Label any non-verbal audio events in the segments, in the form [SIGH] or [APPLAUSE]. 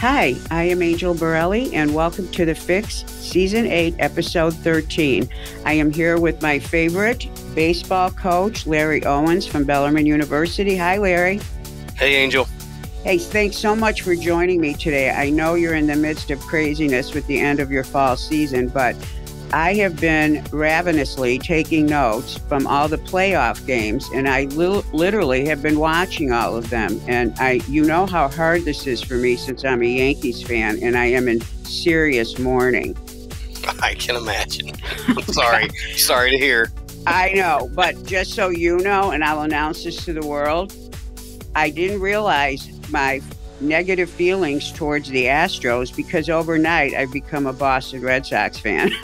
Hi, I am Angel Borelli, and welcome to The Fix, Season 8, Episode 13. I am here with my favorite baseball coach, Larry Owens from Bellarmine University. Hi, Larry. Hey, Angel. Hey, thanks so much for joining me today. I know you're in the midst of craziness with the end of your fall season, but I have been ravenously taking notes from all the playoff games, and I li- literally have been watching all of them. And I, you know, how hard this is for me since I'm a Yankees fan, and I am in serious mourning. [LAUGHS] I can imagine. I'm sorry, [LAUGHS] sorry to hear. I know, but just so you know, and I'll announce this to the world, I didn't realize my negative feelings towards the Astros because overnight I've become a Boston Red Sox fan. [LAUGHS]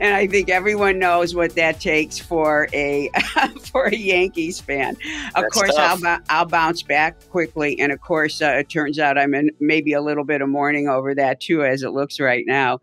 and I think everyone knows what that takes for a [LAUGHS] for a Yankees fan. Of That's course, tough. I'll I'll bounce back quickly, and of course, uh, it turns out I'm in maybe a little bit of mourning over that too, as it looks right now.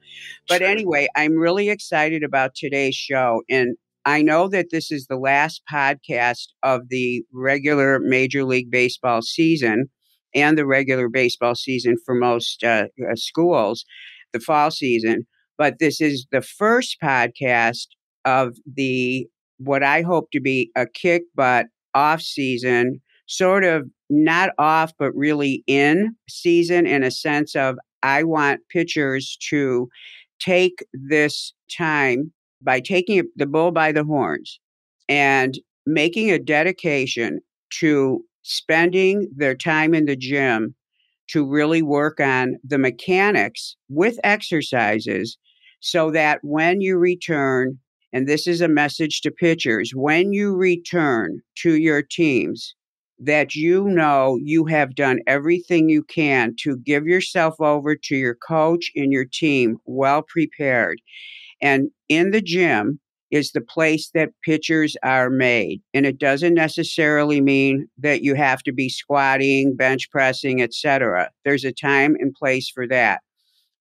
But anyway, I'm really excited about today's show, and I know that this is the last podcast of the regular Major League Baseball season and the regular baseball season for most uh, uh, schools, the fall season. But this is the first podcast of the what I hope to be a kick butt off season, sort of not off, but really in season in a sense of I want pitchers to take this time by taking the bull by the horns and making a dedication to spending their time in the gym to really work on the mechanics with exercises so that when you return, and this is a message to pitchers, when you return to your teams, that you know you have done everything you can to give yourself over to your coach and your team well prepared. And in the gym is the place that pitchers are made. And it doesn't necessarily mean that you have to be squatting, bench pressing, etc. There's a time and place for that.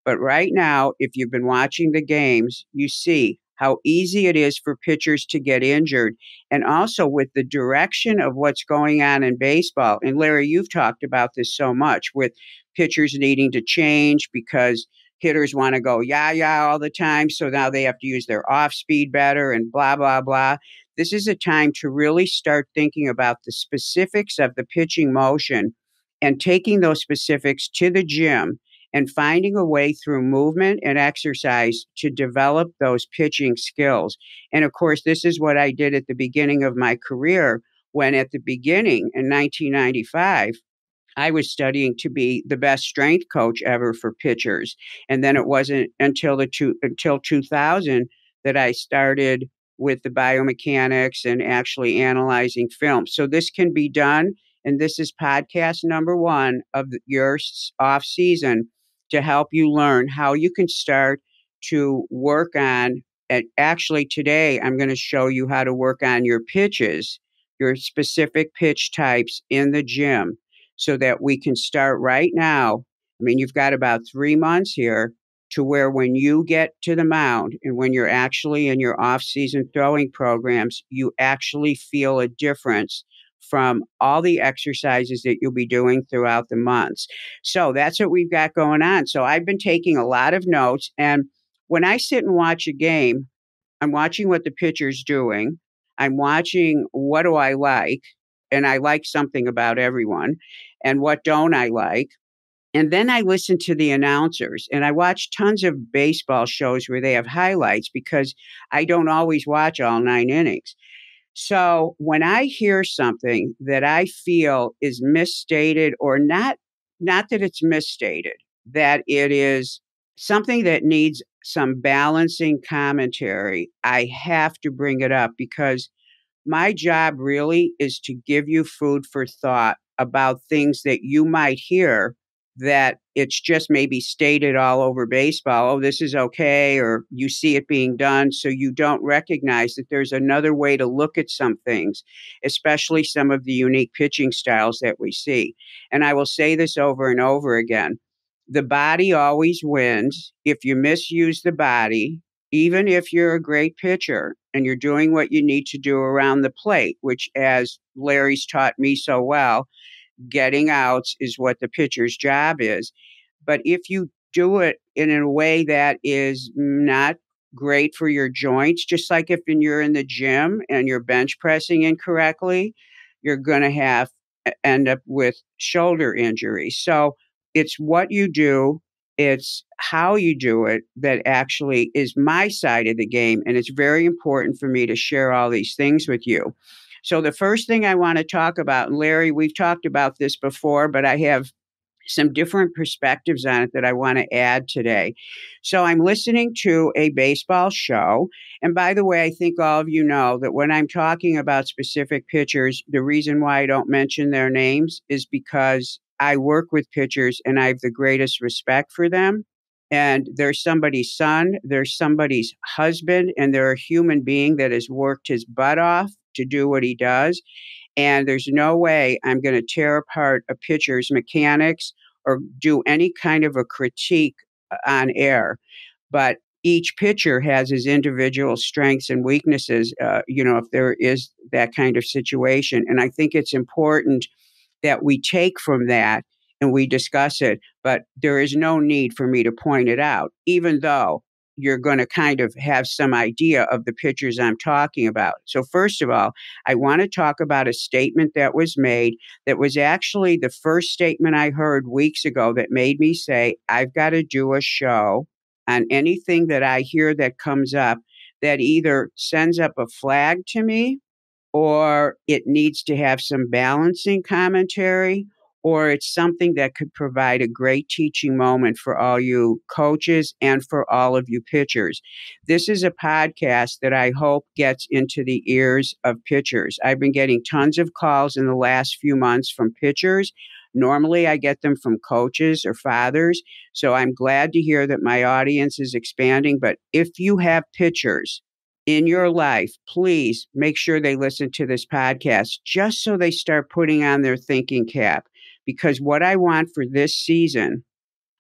But right now, if you've been watching the games, you see how easy it is for pitchers to get injured. And also with the direction of what's going on in baseball. And Larry, you've talked about this so much with pitchers needing to change because hitters want to go yeah yeah all the time so now they have to use their off speed better and blah blah blah this is a time to really start thinking about the specifics of the pitching motion and taking those specifics to the gym and finding a way through movement and exercise to develop those pitching skills and of course this is what i did at the beginning of my career when at the beginning in 1995 I was studying to be the best strength coach ever for pitchers. And then it wasn't until the two, until 2000 that I started with the biomechanics and actually analyzing film. So this can be done and this is podcast number 1 of your off season to help you learn how you can start to work on and actually today I'm going to show you how to work on your pitches, your specific pitch types in the gym so that we can start right now. I mean, you've got about three months here to where when you get to the mound and when you're actually in your off season throwing programs, you actually feel a difference from all the exercises that you'll be doing throughout the months. So that's what we've got going on. So I've been taking a lot of notes. And when I sit and watch a game, I'm watching what the pitcher's doing. I'm watching what do I like? and I like something about everyone and what don't I like. And then I listen to the announcers and I watch tons of baseball shows where they have highlights because I don't always watch all nine innings. So when I hear something that I feel is misstated or not, not that it's misstated, that it is something that needs some balancing commentary, I have to bring it up because my job really is to give you food for thought about things that you might hear that it's just maybe stated all over baseball, oh, this is okay, or you see it being done. So you don't recognize that there's another way to look at some things, especially some of the unique pitching styles that we see. And I will say this over and over again the body always wins. If you misuse the body, even if you're a great pitcher, and you're doing what you need to do around the plate, which, as Larry's taught me so well, getting outs is what the pitcher's job is. But if you do it in a way that is not great for your joints, just like if you're in the gym and you're bench pressing incorrectly, you're going to have end up with shoulder injuries. So it's what you do it's how you do it that actually is my side of the game. And it's very important for me to share all these things with you. So, the first thing I want to talk about, Larry, we've talked about this before, but I have some different perspectives on it that I want to add today. So I'm listening to a baseball show. And by the way, I think all of you know that when I'm talking about specific pitchers, the reason why I don't mention their names is because I work with pitchers and I have the greatest respect for them. And they're somebody's son, they're somebody's husband, and they're a human being that has worked his butt off to do what he does. And there's no way I'm going to tear apart a pitcher's mechanics or do any kind of a critique on air. But each pitcher has his individual strengths and weaknesses, uh, you know, if there is that kind of situation. And I think it's important that we take from that and we discuss it, but there is no need for me to point it out, even though you're going to kind of have some idea of the pictures I'm talking about. So, first of all, I want to talk about a statement that was made that was actually the first statement I heard weeks ago that made me say, I've got to do a show on anything that I hear that comes up that either sends up a flag to me or it needs to have some balancing commentary, or it's something that could provide a great teaching moment for all you coaches and for all of you pitchers. This is a podcast that I hope gets into the ears of pitchers. I've been getting tons of calls in the last few months from pitchers. Normally, I get them from coaches or fathers. So I'm glad to hear that my audience is expanding. But if you have pitchers in your life, please make sure they listen to this podcast just so they start putting on their thinking cap. Because what I want for this season,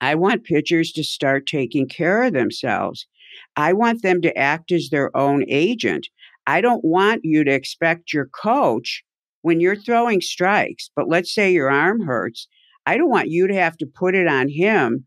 I want pitchers to start taking care of themselves. I want them to act as their own agent. I don't want you to expect your coach when you're throwing strikes, but let's say your arm hurts. I don't want you to have to put it on him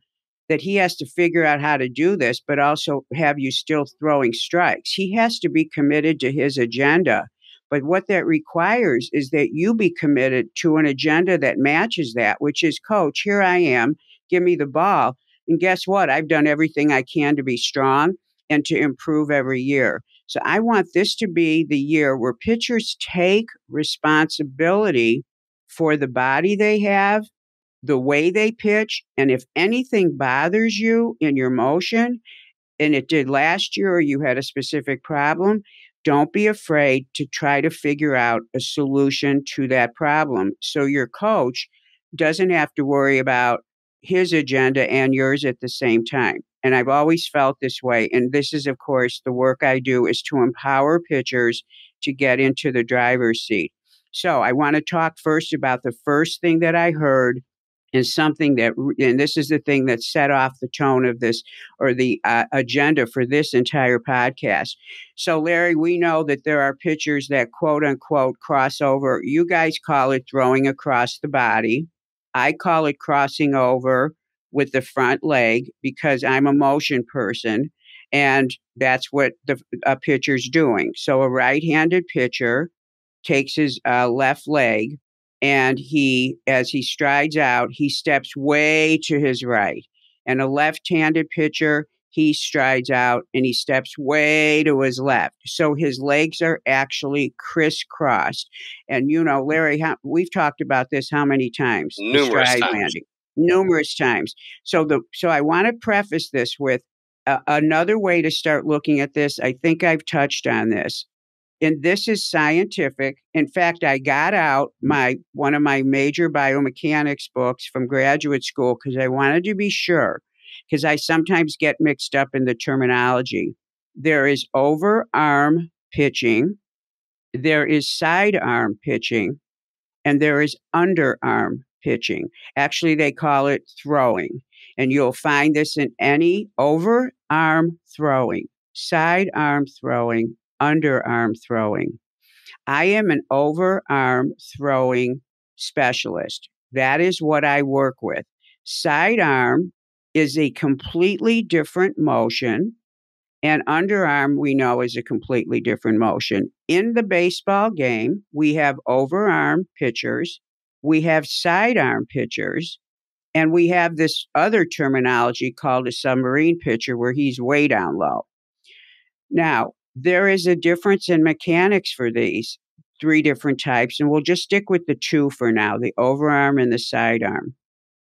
that he has to figure out how to do this, but also have you still throwing strikes. He has to be committed to his agenda. But what that requires is that you be committed to an agenda that matches that, which is coach, here I am, give me the ball. And guess what? I've done everything I can to be strong and to improve every year. So I want this to be the year where pitchers take responsibility for the body they have the way they pitch. And if anything bothers you in your motion, and it did last year, or you had a specific problem, don't be afraid to try to figure out a solution to that problem. So your coach doesn't have to worry about his agenda and yours at the same time. And I've always felt this way. And this is, of course, the work I do is to empower pitchers to get into the driver's seat. So I want to talk first about the first thing that I heard and something that and this is the thing that set off the tone of this or the uh, agenda for this entire podcast so larry we know that there are pitchers that quote unquote cross over you guys call it throwing across the body i call it crossing over with the front leg because i'm a motion person and that's what the a pitcher's doing so a right-handed pitcher takes his uh, left leg and he, as he strides out, he steps way to his right. And a left handed pitcher, he strides out and he steps way to his left. So his legs are actually crisscrossed. And, you know, Larry, how, we've talked about this how many times? Numerous times. Landing. Numerous times. So the so I want to preface this with uh, another way to start looking at this. I think I've touched on this and this is scientific. In fact, I got out my one of my major biomechanics books from graduate school because I wanted to be sure because I sometimes get mixed up in the terminology. There is overarm pitching, there is sidearm pitching, and there is underarm pitching. Actually, they call it throwing. And you'll find this in any overarm throwing, sidearm throwing, underarm throwing. I am an overarm throwing specialist. That is what I work with. Sidearm is a completely different motion, and underarm we know is a completely different motion. In the baseball game, we have overarm pitchers, we have sidearm pitchers, and we have this other terminology called a submarine pitcher where he's way down low. Now, there is a difference in mechanics for these three different types, and we'll just stick with the two for now the overarm and the sidearm.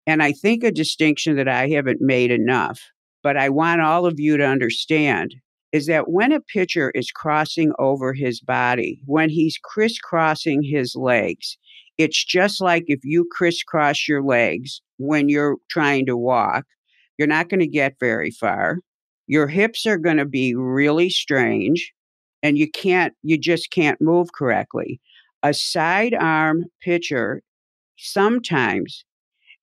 And I think a distinction that I haven't made enough, but I want all of you to understand is that when a pitcher is crossing over his body, when he's crisscrossing his legs, it's just like if you crisscross your legs when you're trying to walk, you're not going to get very far your hips are going to be really strange and you can't you just can't move correctly a sidearm pitcher sometimes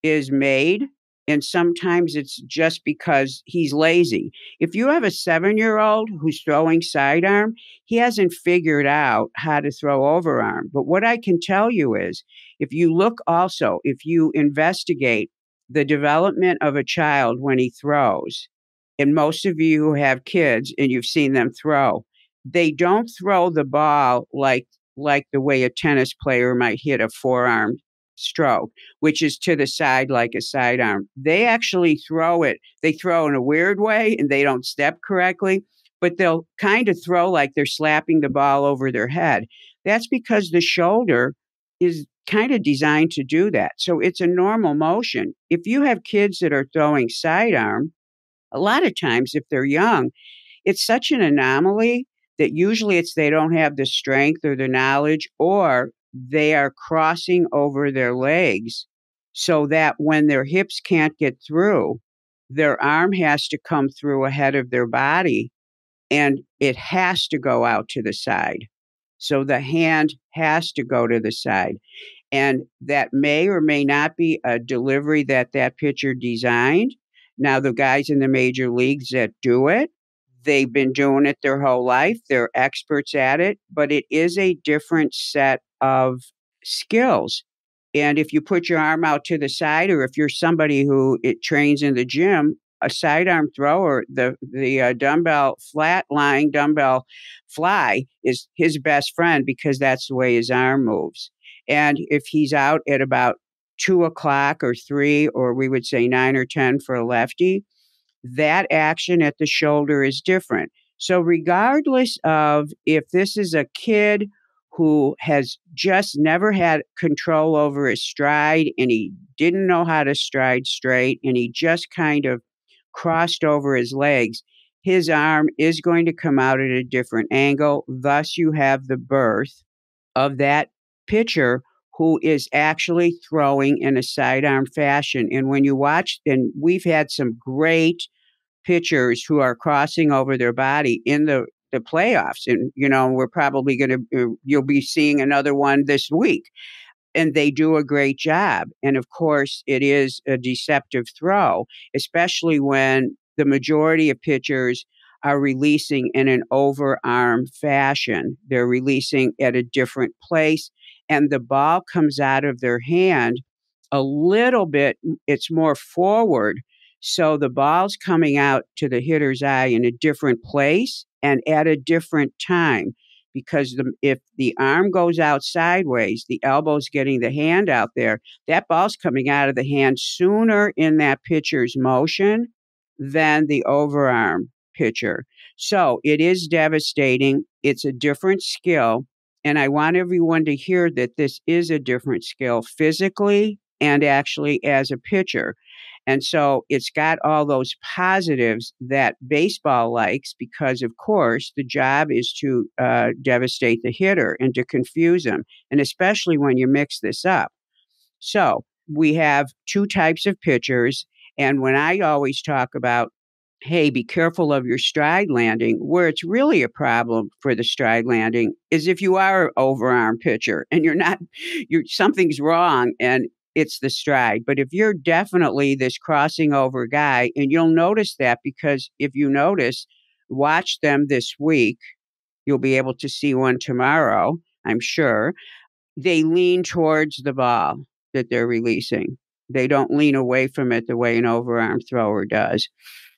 is made and sometimes it's just because he's lazy. If you have a seven year old who's throwing sidearm, he hasn't figured out how to throw overarm. But what I can tell you is if you look also, if you investigate the development of a child when he throws, and most of you who have kids and you've seen them throw, they don't throw the ball like like the way a tennis player might hit a forearm stroke, which is to the side like a sidearm. They actually throw it. They throw in a weird way and they don't step correctly, but they'll kind of throw like they're slapping the ball over their head. That's because the shoulder is kind of designed to do that. So it's a normal motion. If you have kids that are throwing sidearm, a lot of times if they're young. It's such an anomaly that usually it's they don't have the strength or the knowledge or they are crossing over their legs so that when their hips can't get through, their arm has to come through ahead of their body and it has to go out to the side. So the hand has to go to the side. And that may or may not be a delivery that that pitcher designed, now, the guys in the major leagues that do it, they've been doing it their whole life, they're experts at it, but it is a different set of skills. And if you put your arm out to the side, or if you're somebody who it trains in the gym, a sidearm thrower, the the uh, dumbbell flat lying dumbbell fly is his best friend because that's the way his arm moves. And if he's out at about two o'clock or three, or we would say nine or 10 for a lefty, that action at the shoulder is different. So, regardless of if this is a kid who has just never had control over his stride and he didn't know how to stride straight and he just kind of crossed over his legs, his arm is going to come out at a different angle. Thus, you have the birth of that pitcher who is actually throwing in a sidearm fashion. And when you watch, and we've had some great pitchers who are crossing over their body in the the playoffs, and you know we're probably going to uh, you'll be seeing another one this week. And they do a great job. And of course, it is a deceptive throw, especially when the majority of pitchers are releasing in an overarm fashion. They're releasing at a different place and the ball comes out of their hand a little bit, it's more forward. So the ball's coming out to the hitter's eye in a different place and at a different time. Because the, if the arm goes out sideways, the elbow's getting the hand out there, that ball's coming out of the hand sooner in that pitcher's motion than the overarm pitcher. So it is devastating. It's a different skill. And I want everyone to hear that this is a different skill physically and actually as a pitcher. And so it's got all those positives that baseball likes because, of course, the job is to uh, devastate the hitter and to confuse him. and especially when you mix this up. So we have two types of pitchers. And when I always talk about hey, be careful of your stride landing, where it's really a problem for the stride landing is if you are an overarm pitcher and you're not, [LAUGHS] you're something's wrong and it's the stride. But if you're definitely this crossing over guy, and you'll notice that because if you notice, watch them this week, you'll be able to see one tomorrow, I'm sure. They lean towards the ball that they're releasing. They don't lean away from it the way an overarm thrower does.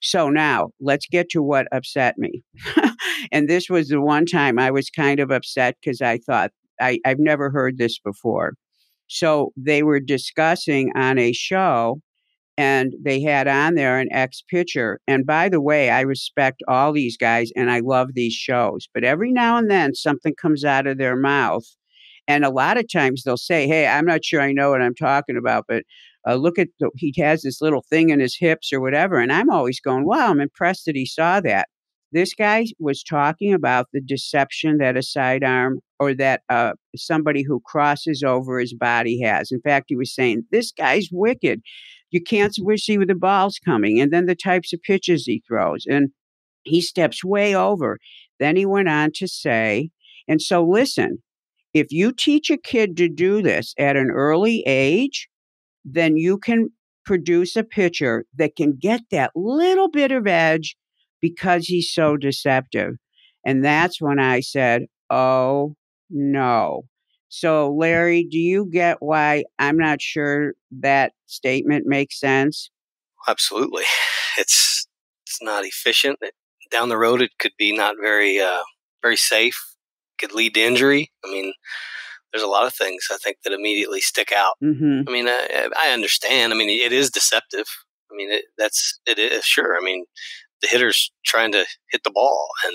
So now let's get to what upset me. [LAUGHS] and this was the one time I was kind of upset because I thought I, I've never heard this before. So they were discussing on a show and they had on there an ex pitcher. And by the way, I respect all these guys and I love these shows, but every now and then something comes out of their mouth. And a lot of times they'll say, Hey, I'm not sure I know what I'm talking about, but uh, look at the, he has this little thing in his hips or whatever. And I'm always going, wow, I'm impressed that he saw that. This guy was talking about the deception that a sidearm or that uh, somebody who crosses over his body has. In fact, he was saying, This guy's wicked. You can't see where the ball's coming, and then the types of pitches he throws. And he steps way over. Then he went on to say, And so listen, if you teach a kid to do this at an early age, then you can produce a pitcher that can get that little bit of edge because he's so deceptive. And that's when I said, oh no. So, Larry, do you get why I'm not sure that statement makes sense? Absolutely. [SIGHS] It's it's not efficient. It, down the road, it could be not very uh, very safe. Could lead to injury. I mean, there's a lot of things I think that immediately stick out. Mm-hmm. I mean, I, I, understand. I mean, it is deceptive. I mean, it, that's it is sure. I mean, the hitter's trying to hit the ball, and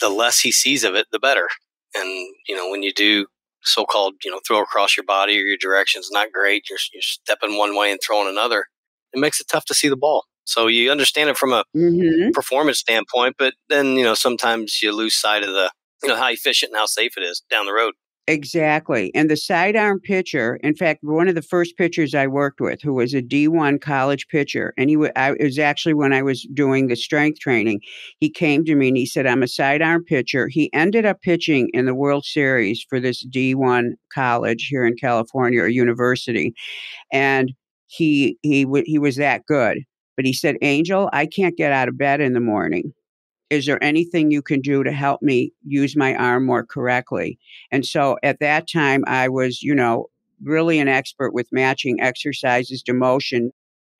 the less he sees of it, the better. And you know, when you do so-called you know throw across your body or your direction's not great, you're, you're stepping one way and throwing another. It makes it tough to see the ball. So you understand it from a mm-hmm. performance standpoint, but then you know sometimes you lose sight of the you know how efficient and how safe it is down the road. Exactly. And the sidearm pitcher, in fact, one of the first pitchers I worked with, who was a D1 college pitcher, and he was, I, was actually when I was doing the strength training, he came to me and he said, I'm a sidearm pitcher. He ended up pitching in the World Series for this D1 college here in California or university. And he he w- he was that good. But he said, "Angel, I can't get out of bed in the morning." is there anything you can do to help me use my arm more correctly? And so at that time, I was, you know, really an expert with matching exercises to motion.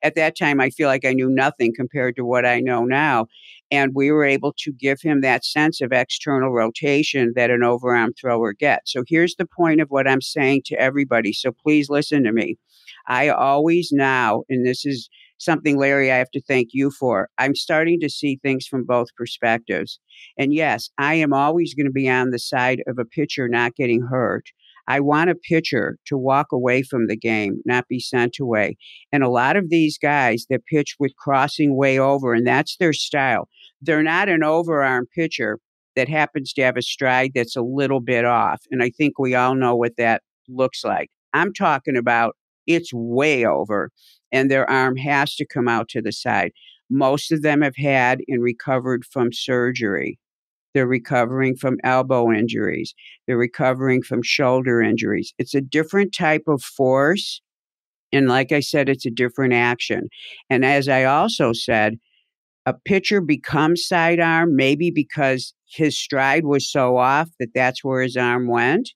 At that time, I feel like I knew nothing compared to what I know now. And we were able to give him that sense of external rotation that an overarm thrower gets. So here's the point of what I'm saying to everybody. So please listen to me. I always now, and this is something, Larry, I have to thank you for. I'm starting to see things from both perspectives. And yes, I am always going to be on the side of a pitcher not getting hurt. I want a pitcher to walk away from the game, not be sent away. And a lot of these guys that pitch with crossing way over, and that's their style. They're not an overarm pitcher that happens to have a stride that's a little bit off. And I think we all know what that looks like. I'm talking about it's way over and their arm has to come out to the side. Most of them have had and recovered from surgery. They're recovering from elbow injuries. They're recovering from shoulder injuries. It's a different type of force. And like I said, it's a different action. And as I also said, a pitcher becomes sidearm maybe because his stride was so off that that's where his arm went,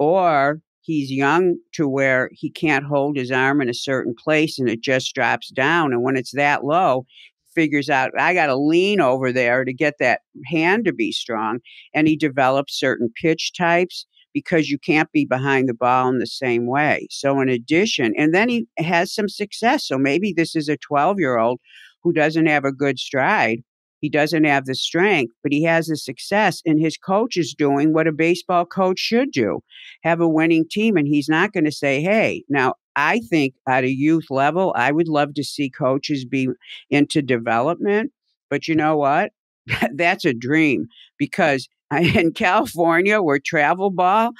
or he's young to where he can't hold his arm in a certain place and it just drops down. And when it's that low, figures out I got to lean over there to get that hand to be strong. And he develops certain pitch types because you can't be behind the ball in the same way. So, in addition, and then he has some success. So maybe this is a 12 year old who doesn't have a good stride he doesn't have the strength, but he has the success, and his coach is doing what a baseball coach should do have a winning team. And he's not going to say, hey, now I think at a youth level, I would love to see coaches be into development. But you know what? [LAUGHS] That's a dream because [LAUGHS] in California, where travel ball,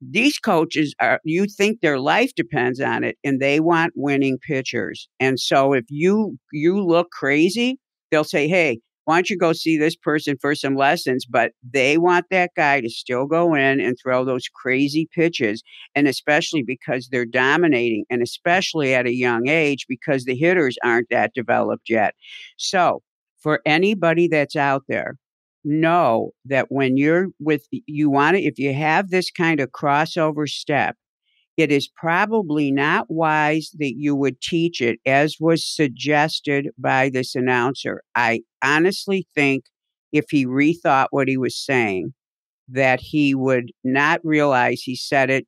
these coaches are you think their life depends on it and they want winning pitchers and so if you you look crazy they'll say hey why don't you go see this person for some lessons? But they want that guy to still go in and throw those crazy pitches. And especially because they're dominating, and especially at a young age because the hitters aren't that developed yet. So, for anybody that's out there, know that when you're with, you want to, if you have this kind of crossover step, it is probably not wise that you would teach it as was suggested by this announcer. I honestly think if he rethought what he was saying, that he would not realize he said it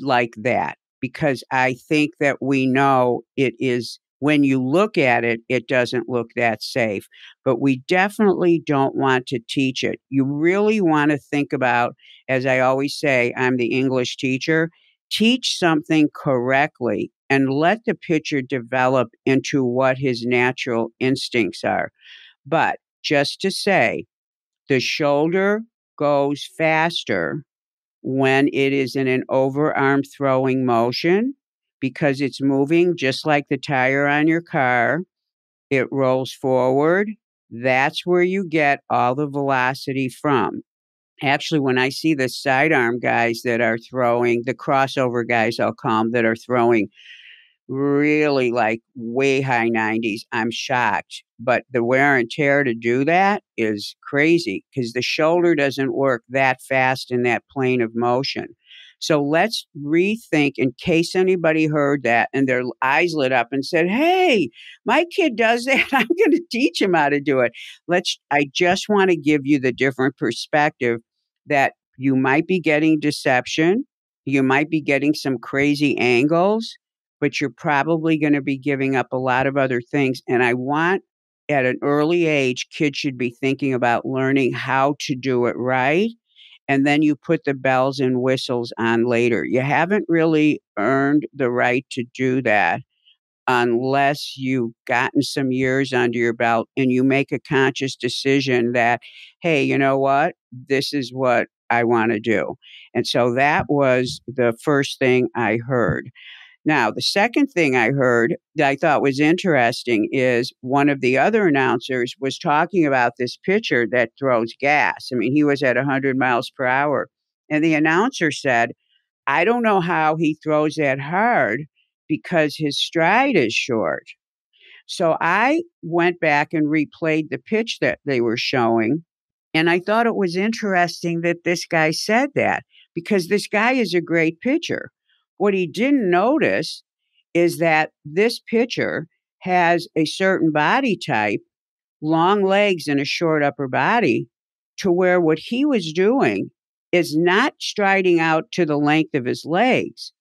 like that, because I think that we know it is. When you look at it, it doesn't look that safe. But we definitely don't want to teach it. You really want to think about, as I always say, I'm the English teacher teach something correctly and let the pitcher develop into what his natural instincts are. But just to say, the shoulder goes faster when it is in an overarm throwing motion because it's moving just like the tire on your car. It rolls forward. That's where you get all the velocity from actually when i see the sidearm guys that are throwing the crossover guys i'll call them that are throwing really like way high 90s i'm shocked but the wear and tear to do that is crazy because the shoulder doesn't work that fast in that plane of motion so let's rethink in case anybody heard that and their eyes lit up and said hey my kid does [LAUGHS] that i'm going to teach him how to do it let's i just want to give you the different perspective that you might be getting deception, you might be getting some crazy angles, but you're probably going to be giving up a lot of other things. And I want at an early age, kids should be thinking about learning how to do it right. And then you put the bells and whistles on later. You haven't really earned the right to do that unless you've gotten some years under your belt and you make a conscious decision that, hey, you know what? This is what I want to do. And so that was the first thing I heard. Now, the second thing I heard that I thought was interesting is one of the other announcers was talking about this pitcher that throws gas. I mean, he was at 100 miles per hour. And the announcer said, I don't know how he throws that hard because his stride is short. So I went back and replayed the pitch that they were showing. And I thought it was interesting that this guy said that because this guy is a great pitcher. What he didn't notice is that this pitcher has a certain body type, long legs and a short upper body, to where what he was doing is not striding out to the length of his legs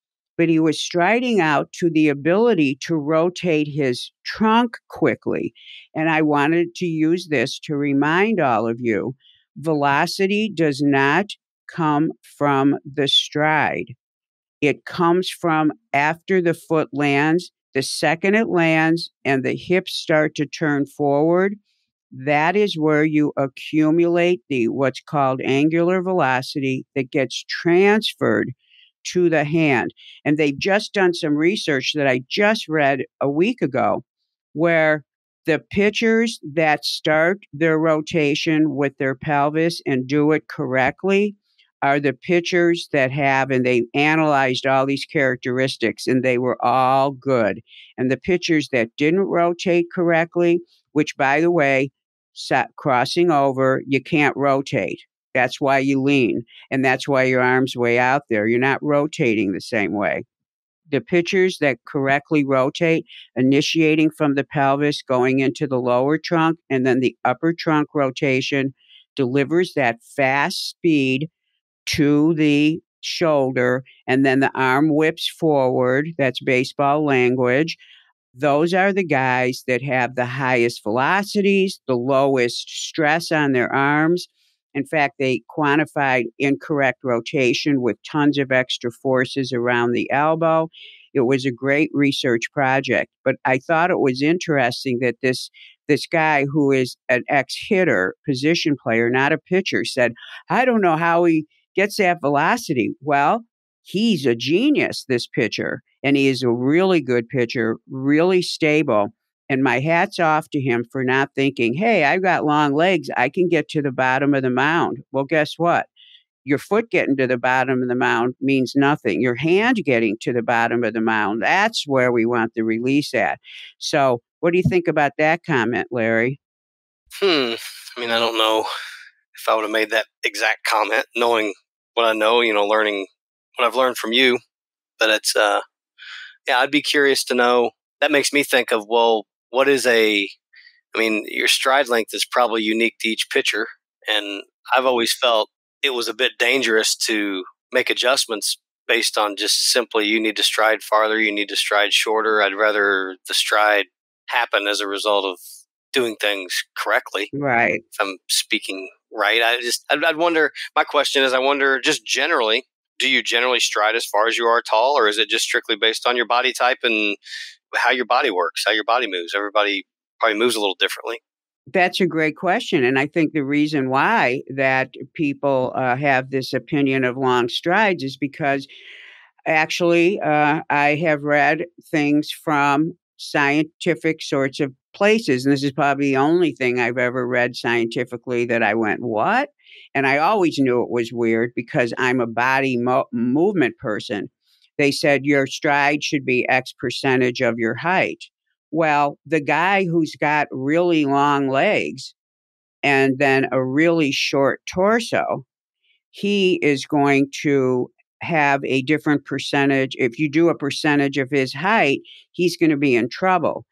but he was striding out to the ability to rotate his trunk quickly. And I wanted to use this to remind all of you velocity does not come from the stride, it comes from after the foot lands. The second it lands and the hips start to turn forward, that is where you accumulate the what's called angular velocity that gets transferred to the hand. And they've just done some research that I just read a week ago where the pitchers that start their rotation with their pelvis and do it correctly are the pitchers that have, and they analyzed all these characteristics and they were all good. And the pitchers that didn't rotate correctly, which by the way, crossing over, you can't rotate. That's why you lean, and that's why your arms way out there. You're not rotating the same way. The pitchers that correctly rotate, initiating from the pelvis, going into the lower trunk, and then the upper trunk rotation, delivers that fast speed to the shoulder, and then the arm whips forward. That's baseball language. Those are the guys that have the highest velocities, the lowest stress on their arms in fact, they quantified incorrect rotation with tons of extra forces around the elbow. It was a great research project, but I thought it was interesting that this this guy who is an ex hitter, position player, not a pitcher, said, "I don't know how he gets that velocity." Well, he's a genius, this pitcher, and he is a really good pitcher, really stable. And my hat's off to him for not thinking, hey, I've got long legs. I can get to the bottom of the mound. Well, guess what? Your foot getting to the bottom of the mound means nothing. Your hand getting to the bottom of the mound, that's where we want the release at. So, what do you think about that comment, Larry? Hmm. I mean, I don't know if I would have made that exact comment, knowing what I know, you know, learning what I've learned from you. But it's, uh, yeah, I'd be curious to know. That makes me think of, well, what is a I mean, your stride length is probably unique to each pitcher. And I've always felt it was a bit dangerous to make adjustments based on just simply you need to stride farther, you need to stride shorter. I'd rather the stride happen as a result of doing things correctly. Right. If I'm speaking right, I just, I'd, I'd wonder, my question is, I wonder just generally, do you generally stride as far as you are tall, or is it just strictly based on your body type and how your body works, how your body moves. Everybody probably moves a little differently. That's a great question. And I think the reason why that people uh, have this opinion of long strides is because actually uh, I have read things from scientific sorts of places. And this is probably the only thing I've ever read scientifically that I went, what? And I always knew it was weird because I'm a body mo- movement person they said your stride should be X percentage of your height. Well, the guy who's got really long legs and then a really short torso, he is going to have a different percentage. If you do a percentage of his height, he's going to be in trouble.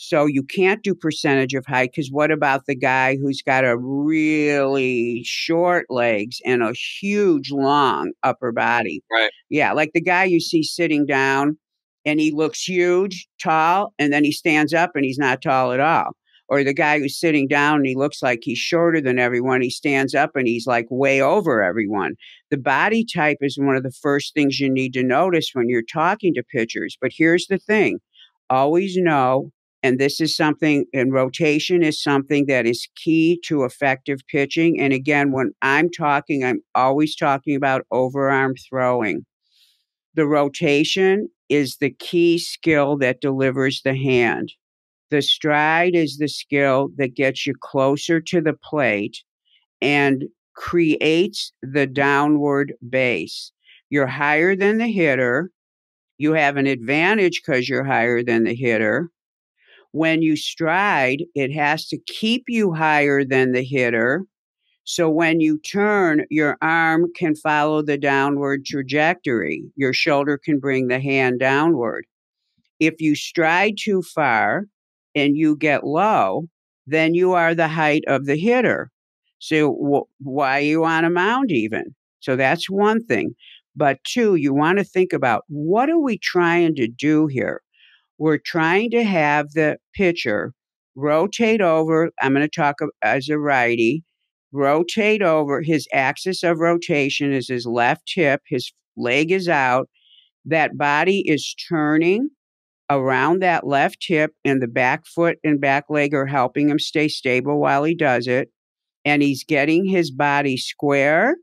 So you can't do percentage of height because what about the guy who's got a really short legs and a huge long upper body? Right. Yeah, like the guy you see sitting down and he looks huge, tall, and then he stands up and he's not tall at all. Or the guy who's sitting down and he looks like he's shorter than everyone, he stands up and he's like way over everyone. The body type is one of the first things you need to notice when you're talking to pitchers. But here's the thing always know and this is something, and rotation is something that is key to effective pitching. And again, when I'm talking, I'm always talking about overarm throwing. The rotation is the key skill that delivers the hand. The stride is the skill that gets you closer to the plate and creates the downward base. You're higher than the hitter. You have an advantage because you're higher than the hitter when you stride, it has to keep you higher than the hitter. So when you turn, your arm can follow the downward trajectory. Your shoulder can bring the hand downward. If you stride too far and you get low, then you are the height of the hitter. So why are you on a mound even? So that's one thing. But two, you want to think about what are we trying to do here? We're trying to have the pitcher rotate over. I'm going to talk as a righty. Rotate over. His axis of rotation is his left hip. His leg is out. That body is turning around that left hip, and the back foot and back leg are helping him stay stable while he does it. And he's getting his body square,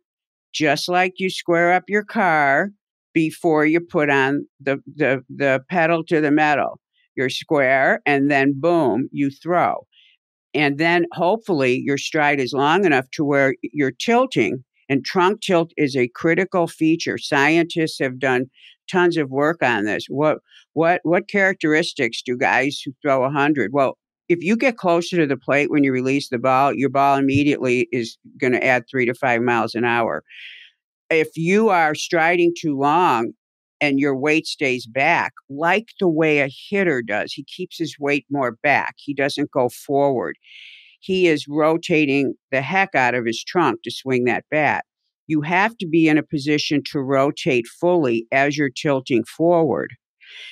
just like you square up your car before you put on the, the, the pedal to the metal. You're square, and then boom, you throw. And then hopefully your stride is long enough to where you're tilting. And trunk tilt is a critical feature. Scientists have done tons of work on this. What what what characteristics do guys who throw 100? Well, if you get closer to the plate when you release the ball, your ball immediately is going to add 3 to 5 miles an hour if you are striding too long and your weight stays back, like the way a hitter does, he keeps his weight more back, he doesn't go forward. He is rotating the heck out of his trunk to swing that bat. You have to be in a position to rotate fully as you're tilting forward.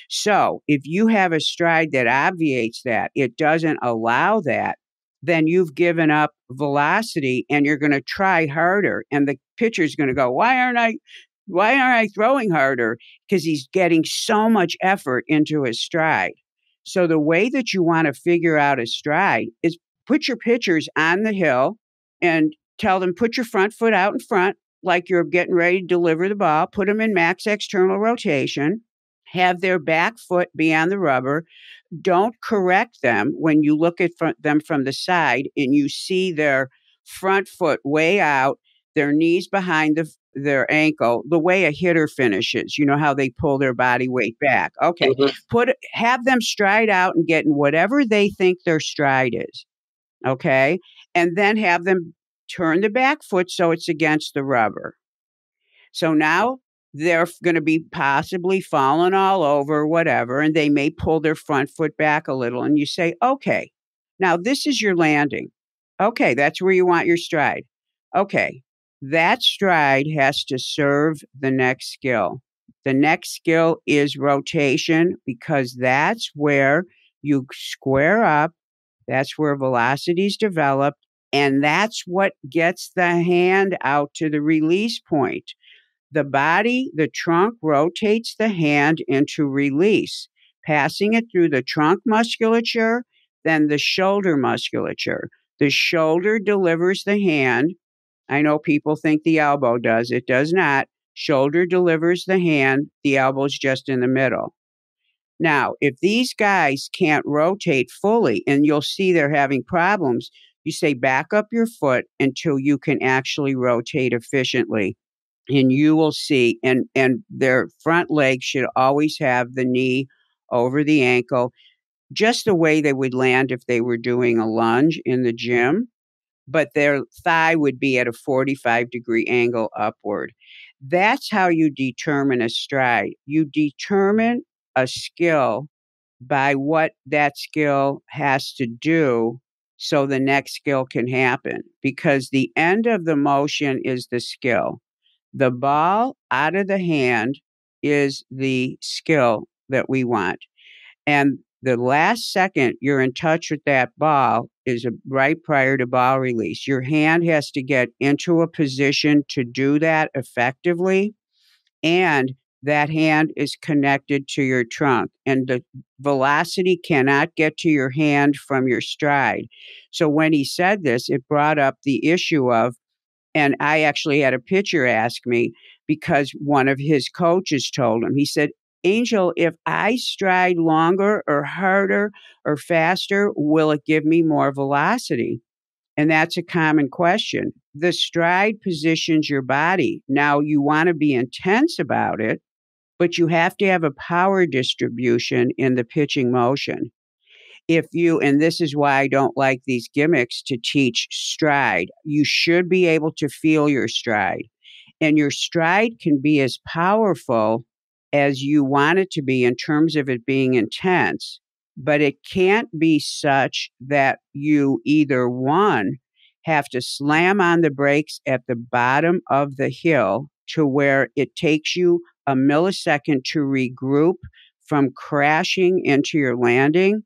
So, if you have a stride that obviates that, it doesn't allow that, then you've given up velocity and you're going to try harder. And the pitcher is going to go, why aren't I? Why aren't I throwing harder? Because he's getting so much effort into his stride. So, the way that you want to figure out a stride is put your pitchers on the hill and tell them, put your front foot out in front, like you're getting ready to deliver the ball, put them in max external rotation, have their back foot be on the rubber. Don't correct them when you look at them from the side and you see their front foot way out their knees behind the, their ankle, the way a hitter finishes, you know how they pull their body mm-hmm. weight back. Okay. Mm-hmm. Put have them stride out and get in whatever they think their stride is. Okay? And then have them turn the back foot so it's against the rubber. So now they're going to be possibly falling all over, whatever, and they may pull their front foot back a little. And you say, okay, now this is your landing. Okay, that's where you want your stride. Okay, that stride has to serve the next skill. The next skill is rotation because that's where you square up, that's where velocities develop, and that's what gets the hand out to the release point. The body, the trunk rotates the hand into release, passing it through the trunk musculature, then the shoulder musculature. The shoulder delivers the hand I know people think the elbow does. It does not. Shoulder delivers the hand, the elbow's just in the middle. Now, if these guys can't rotate fully and you'll see they're having problems, you say back up your foot until you can actually rotate efficiently and you will see and and their front leg should always have the knee over the ankle just the way they would land if they were doing a lunge in the gym but their thigh would be at a 45 degree angle upward. That's how you determine a stride. You determine a skill by what that skill has to do so the next skill can happen because the end of the motion is the skill. The ball out of the hand is the skill that we want. And the last second you're in touch with that ball is right prior to ball release. Your hand has to get into a position to do that effectively, and that hand is connected to your trunk, and the velocity cannot get to your hand from your stride. So, when he said this, it brought up the issue of, and I actually had a pitcher ask me because one of his coaches told him, he said, Angel, if I stride longer or harder or faster, will it give me more velocity? And that's a common question. The stride positions your body. Now, you want to be intense about it, but you have to have a power distribution in the pitching motion. If you, and this is why I don't like these gimmicks to teach stride, you should be able to feel your stride. And your stride can be as powerful as you want it to be in terms of it being intense, but it can't be such that you either one have to slam on the brakes at the bottom of the hill to where it takes you a millisecond to regroup from crashing into your landing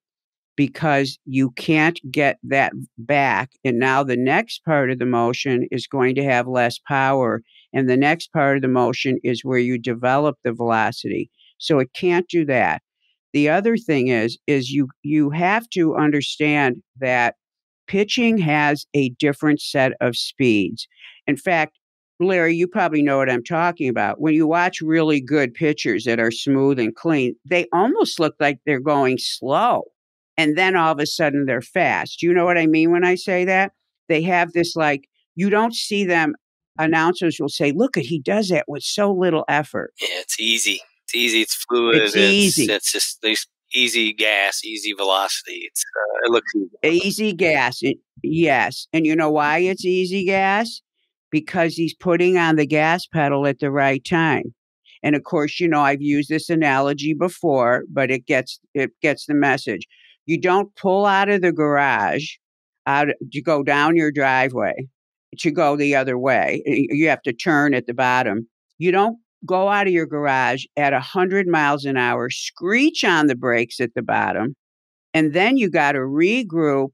because you can't get that back. And now the next part of the motion is going to have less power and the next part of the motion is where you develop the velocity. So it can't do that. The other thing is is you you have to understand that pitching has a different set of speeds. In fact, Larry, you probably know what I'm talking about. When you watch really good pitchers that are smooth and clean, they almost look like they're going slow. And then all of a sudden they're fast. You know what I mean when I say that? They have this like, you don't see them announcers will say, look, he does that with so little effort. Yeah, it's easy. It's easy. It's fluid. It's, it's easy. It's just easy gas, easy velocity. It's uh, it looks easy. Easy gas. It, yes, and you know why it's easy gas? Because he's putting on the gas pedal at the right time. And of course, you know I've used this analogy before, but it gets it gets the message. You don't pull out of the garage out to go down your driveway to go the other way. You have to turn at the bottom. You don't go out of your garage at 100 miles an hour, screech on the brakes at the bottom, and then you got to regroup,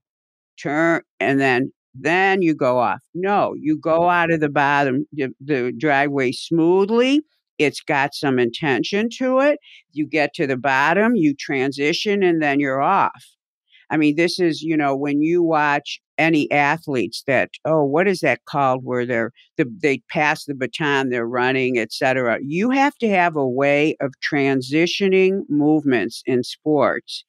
turn, and then then you go off. No, you go out of the bottom, the, the driveway smoothly. It's got some intention to it. You get to the bottom, you transition, and then you're off. I mean, this is, you know, when you watch any athletes that oh what is that called where they're the, they pass the baton they're running etc you have to have a way of transitioning movements in sports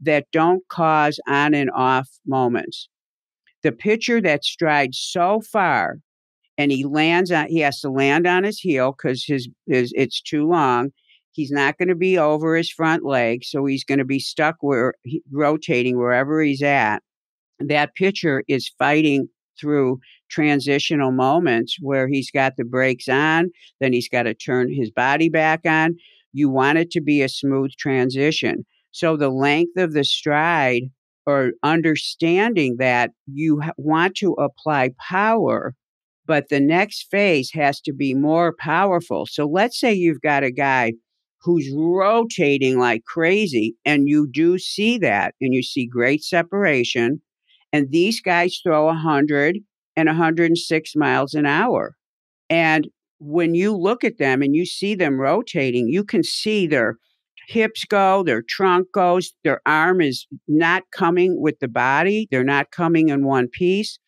that don't cause on and off moments the pitcher that strides so far and he lands on he has to land on his heel because his, his it's too long He's not going to be over his front leg, so he's going to be stuck where he, rotating wherever he's at that pitcher is fighting through transitional moments where he's got the brakes on, then he's got to turn his body back on. You want it to be a smooth transition. So the length of the stride or understanding that you want to apply power, but the next phase has to be more powerful. So let's say you've got a guy who's rotating like crazy and you do see that and you see great separation and these guys throw 100 and 106 miles an hour. And when you look at them and you see them rotating, you can see their hips go, their trunk goes, their arm is not coming with the body, they're not coming in one piece.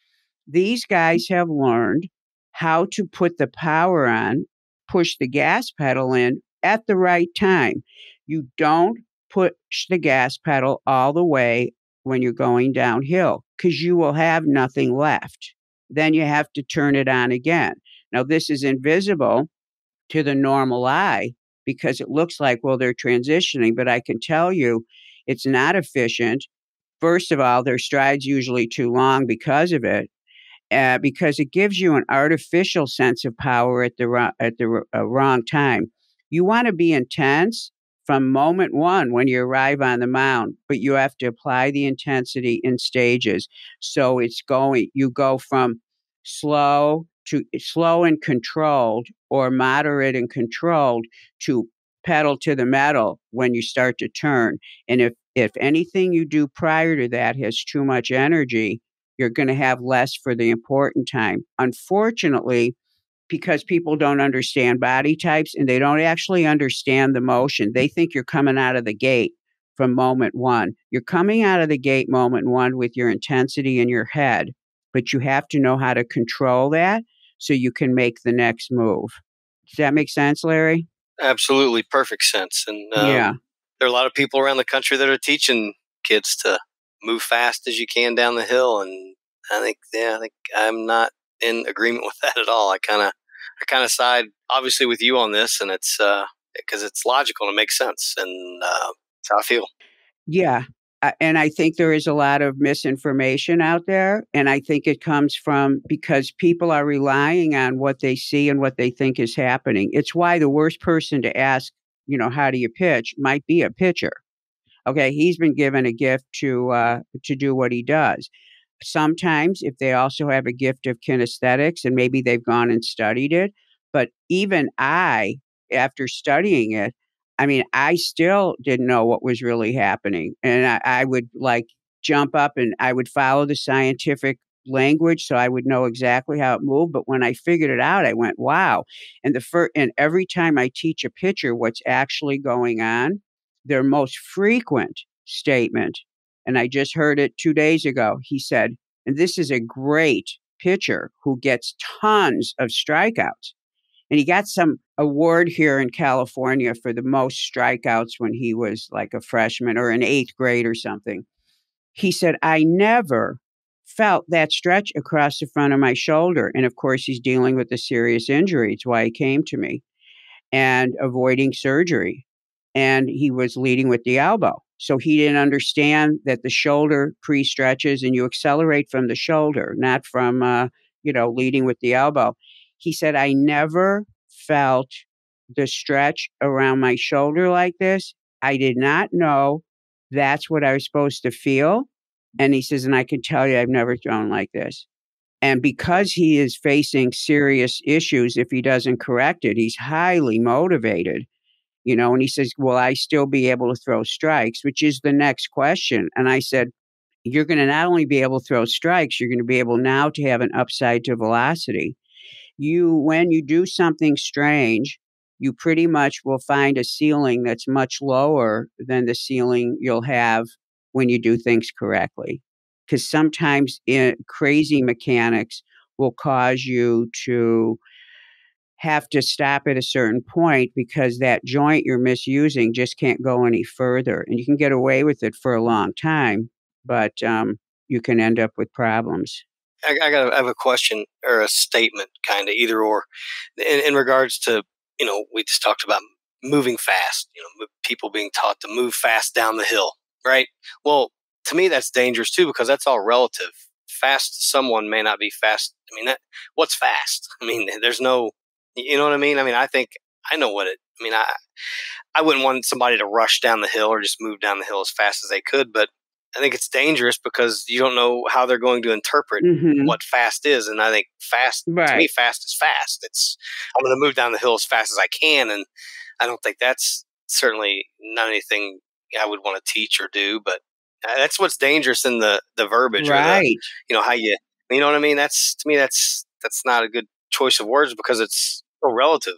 These guys have learned how to put the power on, push the gas pedal in at the right time. You don't push the gas pedal all the way when you're going downhill because you will have nothing left. Then you have to turn it on again. Now, this is invisible to the normal eye because it looks like, well, they're transitioning, but I can tell you it's not efficient. First of all, their stride's usually too long because of it. Uh, because it gives you an artificial sense of power at the at the uh, wrong time. You want to be intense, from moment one when you arrive on the mound, but you have to apply the intensity in stages. So it's going, you go from slow to slow and controlled or moderate and controlled to pedal to the metal when you start to turn. And if, if anything you do prior to that has too much energy, you're going to have less for the important time. Unfortunately, because people don't understand body types and they don't actually understand the motion. They think you're coming out of the gate from moment one. You're coming out of the gate moment one with your intensity in your head, but you have to know how to control that so you can make the next move. Does that make sense, Larry? Absolutely, perfect sense. And um, yeah, there are a lot of people around the country that are teaching kids to move fast as you can down the hill, and I think yeah, I think I'm not in agreement [LAUGHS] with that at all. I kind of I kind of side obviously with you on this, and it's because uh, it's logical and it makes sense, and uh, that's how I feel. Yeah, and I think there is a lot of misinformation out there, and I think it comes from because people are relying on what they see and what they think is happening. It's why the worst person to ask, you know, how do you pitch, might be a pitcher. Okay, he's been given a gift to uh, to do what he does Sometimes, if they also have a gift of kinesthetics and maybe they've gone and studied it, but even I, after studying it, I mean, I still didn't know what was really happening. And I, I would like jump up and I would follow the scientific language so I would know exactly how it moved. But when I figured it out, I went, wow. And the first, and every time I teach a pitcher what's actually going on, their most frequent statement and I just heard it two days ago. He said, and this is a great pitcher who gets tons of strikeouts. And he got some award here in California for the most strikeouts when he was like a freshman or an eighth grade or something. He said, I never felt that stretch across the front of my shoulder. And of course, he's dealing with a serious injury. It's why he came to me and avoiding surgery. And he was leading with the elbow. So he didn't understand that the shoulder pre stretches and you accelerate from the shoulder, not from, uh, you know, leading with the elbow. He said, I never felt the stretch around my shoulder like this. I did not know that's what I was supposed to feel. And he says, and I can tell you, I've never thrown like this. And because he is facing serious issues, if he doesn't correct it, he's highly motivated you know, and he says, Will I still be able to throw strikes? Which is the next question. And I said, You're going to not only be able to throw strikes, you're going to be able now to have an upside to velocity. You, when you do something strange, you pretty much will find a ceiling that's much lower than the ceiling you'll have when you do things correctly. Because sometimes in, eh, crazy mechanics will cause you to have to stop at a certain point because that joint you're misusing just can't go any further. And you can get away with it for a long time, but um, you can end up with problems. I, I got. I have a question or a statement, kind of either or, in, in regards to you know we just talked about moving fast. You know, people being taught to move fast down the hill, right? Well, to me, that's dangerous too because that's all relative. Fast someone may not be fast. I mean, that what's fast? [LAUGHS] I mean, there's no you know what I mean? I mean, I think I know what it. I mean, I I wouldn't want somebody to rush down the hill or just move down the hill as fast as they could, but I think it's dangerous because you don't know how they're going to interpret mm-hmm. what fast is. And I think fast right. to me, fast is fast. It's I'm going to move down the hill as fast as I can, and I don't think that's certainly not anything I would want to teach or do. But that's what's dangerous in the the verbiage, right? The, you know how you you know what I mean. That's to me, that's that's not a good choice of words because it's so relative.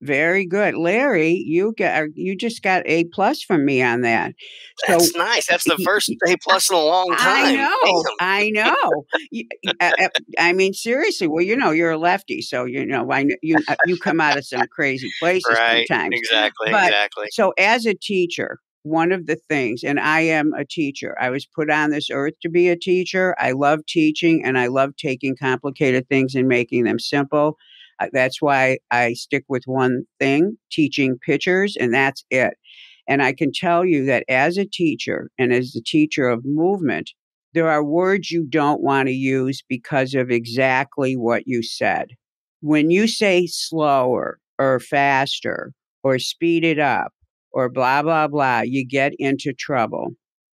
Very good, Larry. You get uh, you just got a plus from me on that. So, That's nice. That's the first A plus in a long time. I know. I know. I, I, mean, seriously. Well, you know, you're a lefty, so you know, I you uh, you come out of some crazy places right, sometimes. Exactly. But, exactly. So, as a teacher, one of the things, and I am a teacher. I was put on this earth to be a teacher. I love teaching and I love taking complicated things and making them simple. Uh, that's why I stick with one thing teaching pictures, and that's it. And I can tell you that as a teacher and as the teacher of movement, there are words you don't want to use because of exactly what you said. When you say slower or faster or speed it up or blah, blah, blah, you get into trouble.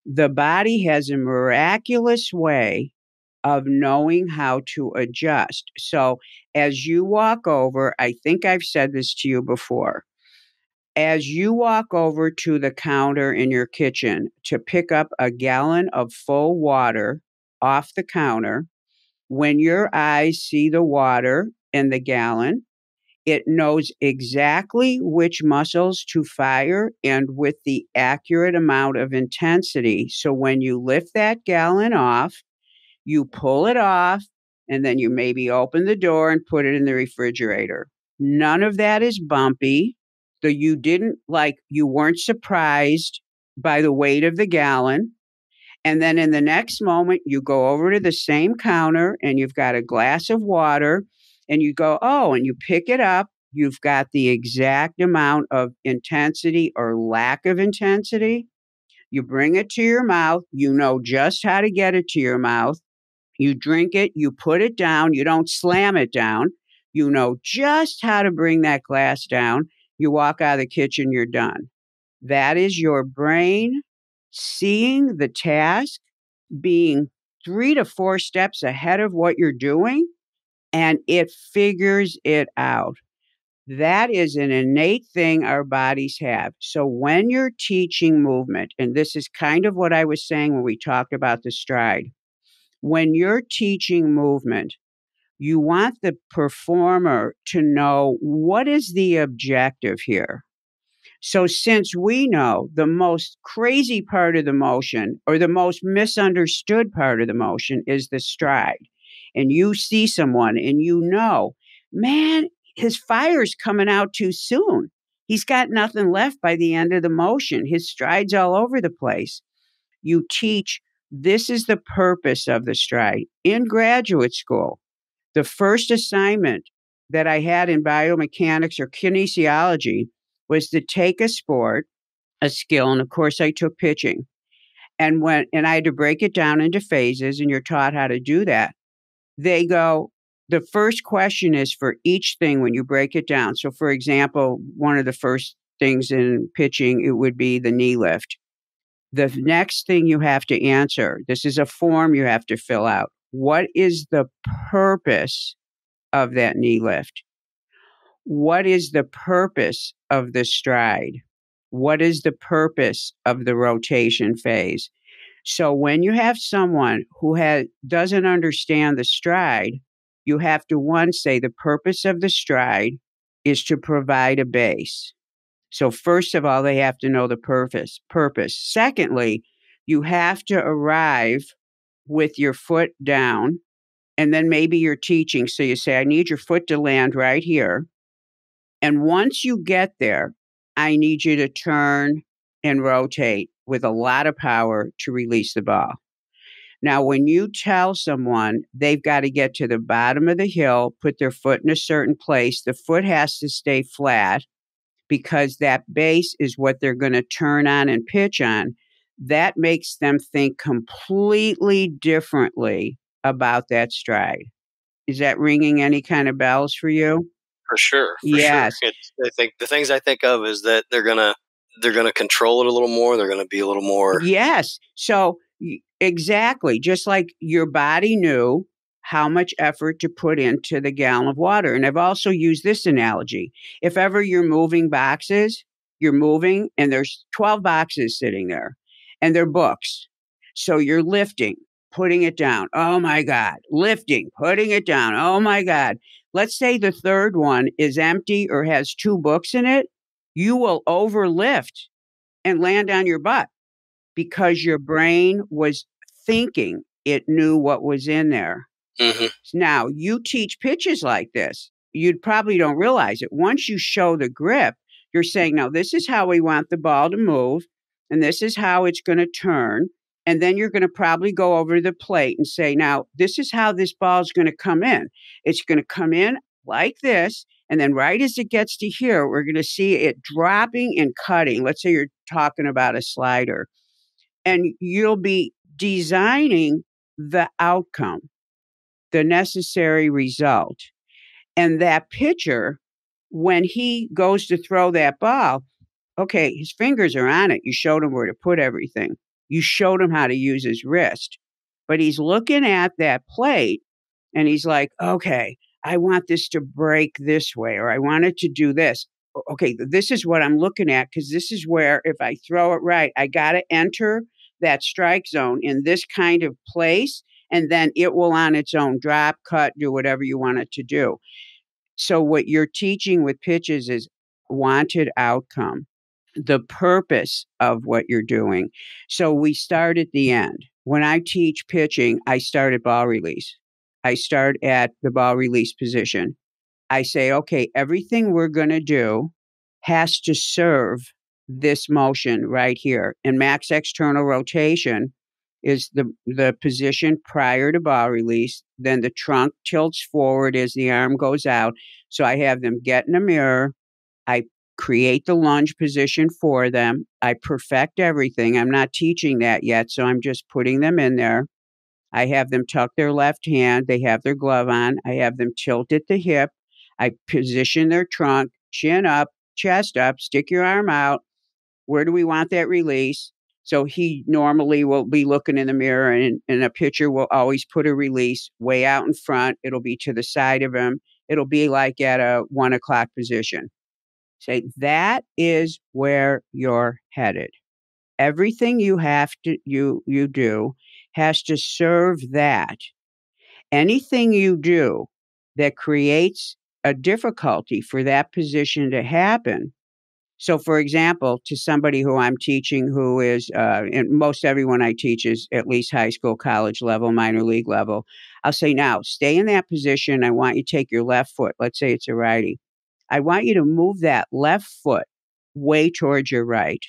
The body has a miraculous way of knowing how to adjust. So as you walk over, I think I've said this to you before. As you walk over to the counter in your kitchen to pick up a gallon of full water off the counter, when your eyes see the water in the gallon, it knows exactly which muscles to fire and with the accurate amount of intensity. So when you lift that gallon off, you pull it off, and then you maybe open the door and put it in the refrigerator. None of that is bumpy. so you didn't like, you weren't surprised by the weight of the gallon. And then in the next moment, you go over to the same counter and you've got a glass of water and you go, oh, and you pick it up. You've got the exact amount of intensity or lack of intensity. You bring it to your mouth. You know just how to get it to your mouth. You drink it. You put it down. You don't slam it down. You know just how to bring that glass down. You walk out of the kitchen. You're done. That is your brain seeing the task, being three to four steps ahead of what you're doing and it figures it out. That is an innate thing our bodies have. So when you're teaching movement, and this is kind of what I was saying when we talked about the stride, when you're teaching movement, you want the performer to know what is the objective here. So, since we know the most crazy part of the motion or the most misunderstood part of the motion is the stride, and you see someone and you know, man, his fire's coming out too soon. He's got nothing left by the end of the motion. His stride's all over the place. You teach this is the purpose of the stride in graduate school. The first assignment that I had in biomechanics or kinesiology was to take a sport, a skill, and of course I took pitching. And when and I had to break it down into phases and you're taught how to do that they go, the first question is for each thing when you break it down. So, for example, one of the first things in pitching, it would be the knee lift. The next thing you have to answer this is a form you have to fill out. What is the purpose of that knee lift? What is the purpose of the stride? What is the purpose of the rotation phase? So when you have someone who has doesn't understand the stride, you have to one say the purpose of the stride is to provide a base. So first of all, they have to know the purpose. Purpose. Secondly, you have to arrive with your foot down and then maybe you're teaching so you say I need your foot to land right here. And once you get there, I need you to turn and rotate with a lot of power to release the ball. Now, when you tell someone they've got to get to the bottom of the hill, put their foot in a certain place, the foot has to stay flat because that base is what they're going to turn on and pitch on. That makes them think completely differently about that stride. Is that ringing any kind of bells for you? For sure. For yes. Sure. I think the things I think of is that they're going to they're going to control it a little more. They're going to be a little more. Yes. So, exactly. Just like your body knew how much effort to put into the gallon of water. And I've also used this analogy. If ever you're moving boxes, you're moving and there's 12 boxes sitting there and they're books. So you're lifting, putting it down. Oh my God. Lifting, putting it down. Oh my God. Let's say the third one is empty or has two books in it you will overlift and land on your butt because your brain was thinking it knew what was in there. Mm-hmm. Now, you teach pitches like this, you probably don't realize it. Once you show the grip, you're saying, no, this is how we want the ball to move, and this is how it's going to turn. And then you're going to probably go over to the plate and say, now, this is how this ball is going to come in. It's going to come in like this, and then right as it gets to here, we're going to see it dropping and cutting. Let's say you're talking about a slider and you'll be designing the outcome, the necessary result. And that pitcher, when he goes to throw that ball, okay, his fingers are on it. You showed him where to put everything, you showed him how to use his wrist. But he's looking at that plate and he's like, okay, I want this to break this way, or I want it to do this. Okay, this is what I'm looking at because this is where if I throw it right, I got to enter that strike zone in this kind of place, and then it will on its own drop, cut, do whatever you want it to do. So, what you're teaching with pitches is wanted outcome, the purpose of what you're doing. So, we start at the end. When I teach pitching, I start at ball release I start at the ball release position. I say, okay, everything we're going to do has to serve this motion right here. And max external rotation is the, the position prior to ball release. Then the trunk tilts forward as the arm goes out. So I have them get in a mirror. I create the lunge position for them. I perfect everything. I'm not teaching that yet, so I'm just putting them in there. I have them tuck their left hand, they have their glove on, I have them tilt at the hip, I position their trunk, chin up, chest up, stick your arm out. Where do we want that release? So he normally will be looking in the mirror, and, and a pitcher will always put a release way out in front. It'll be to the side of him. It'll be like at a one o'clock position. Say, that is where you're headed. Everything you have to you you do has to serve that. Anything you do that creates a difficulty for that position to happen. So, for example, to somebody who I'm teaching who is, uh, most everyone I teach is at least high school, college level, minor league level, I'll say, now stay in that position. I want you to take your left foot. Let's say it's a righty. I want you to move that left foot way towards your right.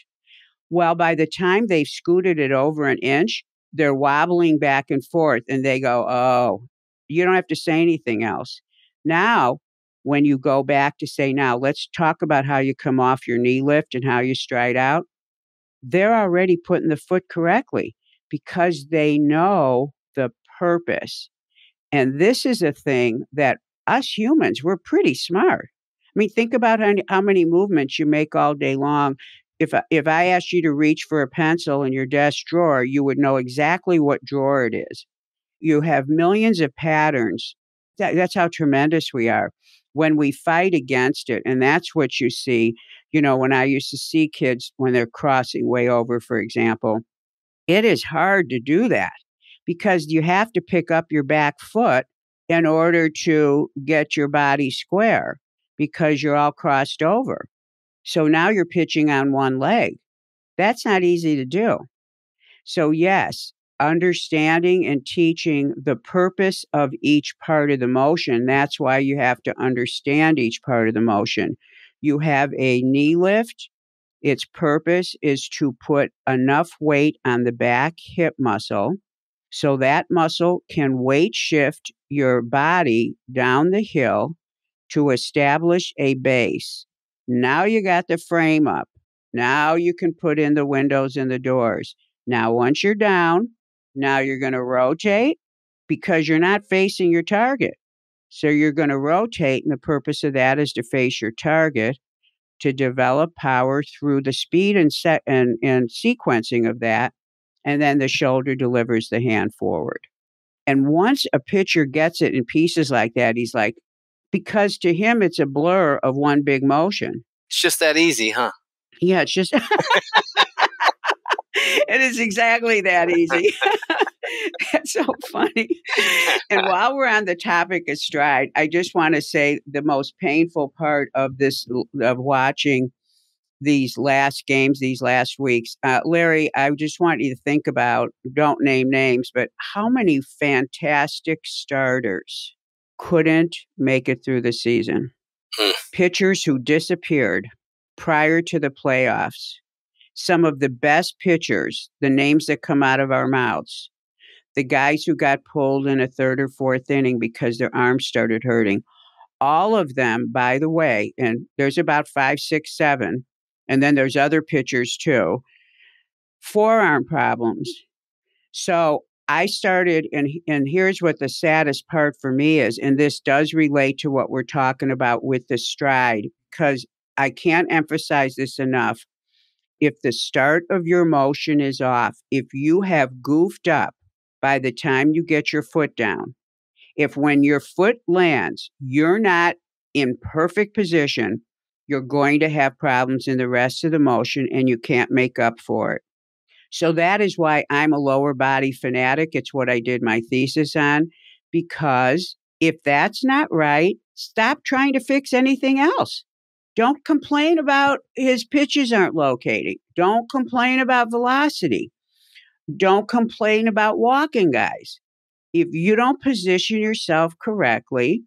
Well, by the time they've scooted it over an inch, they're wobbling back and forth and they go, oh, you don't have to say anything else. Now, when you go back to say, now let's talk about how you come off your knee lift and how you stride out, they're already putting the foot correctly because they know the purpose. And this is a thing that us humans, we're pretty smart. I mean, think about how, many movements you make all day long if I, if I asked you to reach for a pencil in your desk drawer, you would know exactly what drawer it is. You have millions of patterns. That, that's how tremendous we are when we fight against it. And that's what you see. You know, when I used to see kids when they're crossing way over, for example, it is hard to do that because you have to pick up your back foot in order to get your body square because you're all crossed over. So now you're pitching on one leg. That's not easy to do. So, yes, understanding and teaching the purpose of each part of the motion. That's why you have to understand each part of the motion. You have a knee lift, its purpose is to put enough weight on the back hip muscle so that muscle can weight shift your body down the hill to establish a base. Now you got the frame up. Now you can put in the windows and the doors. Now, once you're down, now you're going to rotate because you're not facing your target. So you're going to rotate, and the purpose of that is to face your target to develop power through the speed and, set and, and sequencing of that. And then the shoulder delivers the hand forward. And once a pitcher gets it in pieces like that, he's like, because to him it's a blur of one big motion. It's just that easy, huh? Yeah, it's just [LAUGHS] it is exactly that easy. [LAUGHS] That's so funny. And [LAUGHS] while we're on the topic of stride, I just want to say the most painful part of this of watching these last games, these last weeks, uh, Larry, I just want you to think about. Don't name names, but how many fantastic starters couldn't make it through the season. Hmm. Pitchers who disappeared prior to the playoffs. Some of the best pitchers, the names that come out of our mouths, the guys who got pulled in a third or fourth inning because their arms started hurting. All of them, by the way, and there's about five, six, seven, and then there's other pitchers too, forearm problems. So I started, and and here's what the saddest part for me is, and this does relate to what we're talking about with the stride, because I can't emphasize this enough. If the start of your motion is off, if you have goofed up by the time you get your foot down, if when your foot lands, you're not in perfect position, you're going to have problems in the rest of the motion and you can't make up for it. So that is why I'm a lower body fanatic. It's what I did my thesis on, because if that's not right, stop trying to fix anything else. Don't complain about his pitches aren't locating. Don't complain about velocity. Don't complain about walking guys. If you don't position yourself correctly,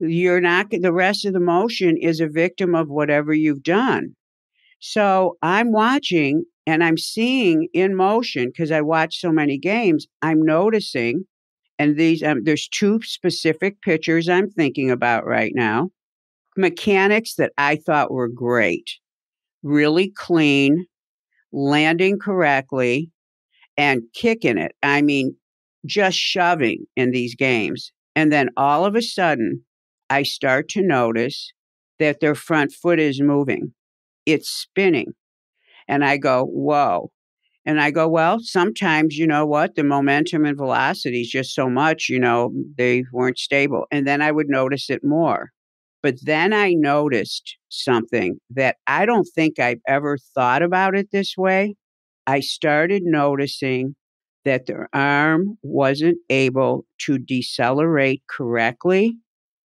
you're not the rest of the motion is a victim of whatever you've done. So I'm watching and I'm seeing in motion, because I watch so many games, I'm noticing, and these um, there's two specific pitchers I'm thinking about right now. Mechanics that I thought were great, really clean, landing correctly, and kicking it. I mean, just shoving in these games. And then all of a sudden, I start to notice that their front foot is moving, it's spinning. And I go, whoa. And I go, well, sometimes, you know what, the momentum and velocity is just so much, you know, they weren't stable. And then I would notice it more. But then I noticed something that I don't think I've ever thought about it this way. I started noticing that their arm wasn't able to decelerate correctly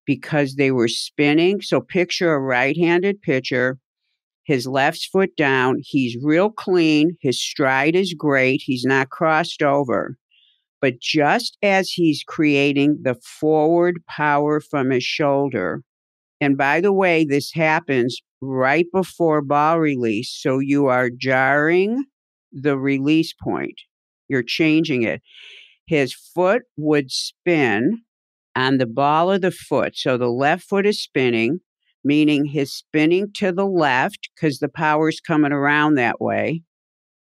because they were spinning. So picture a right handed pitcher his left foot down. He's real clean. His stride is great. He's not crossed over. But just as he's creating the forward power from his shoulder, and by the way, this happens right before ball release. So you are jarring the release point, you're changing it. His foot would spin on the ball of the foot. So the left foot is spinning meaning his spinning to the left because the power's coming around that way,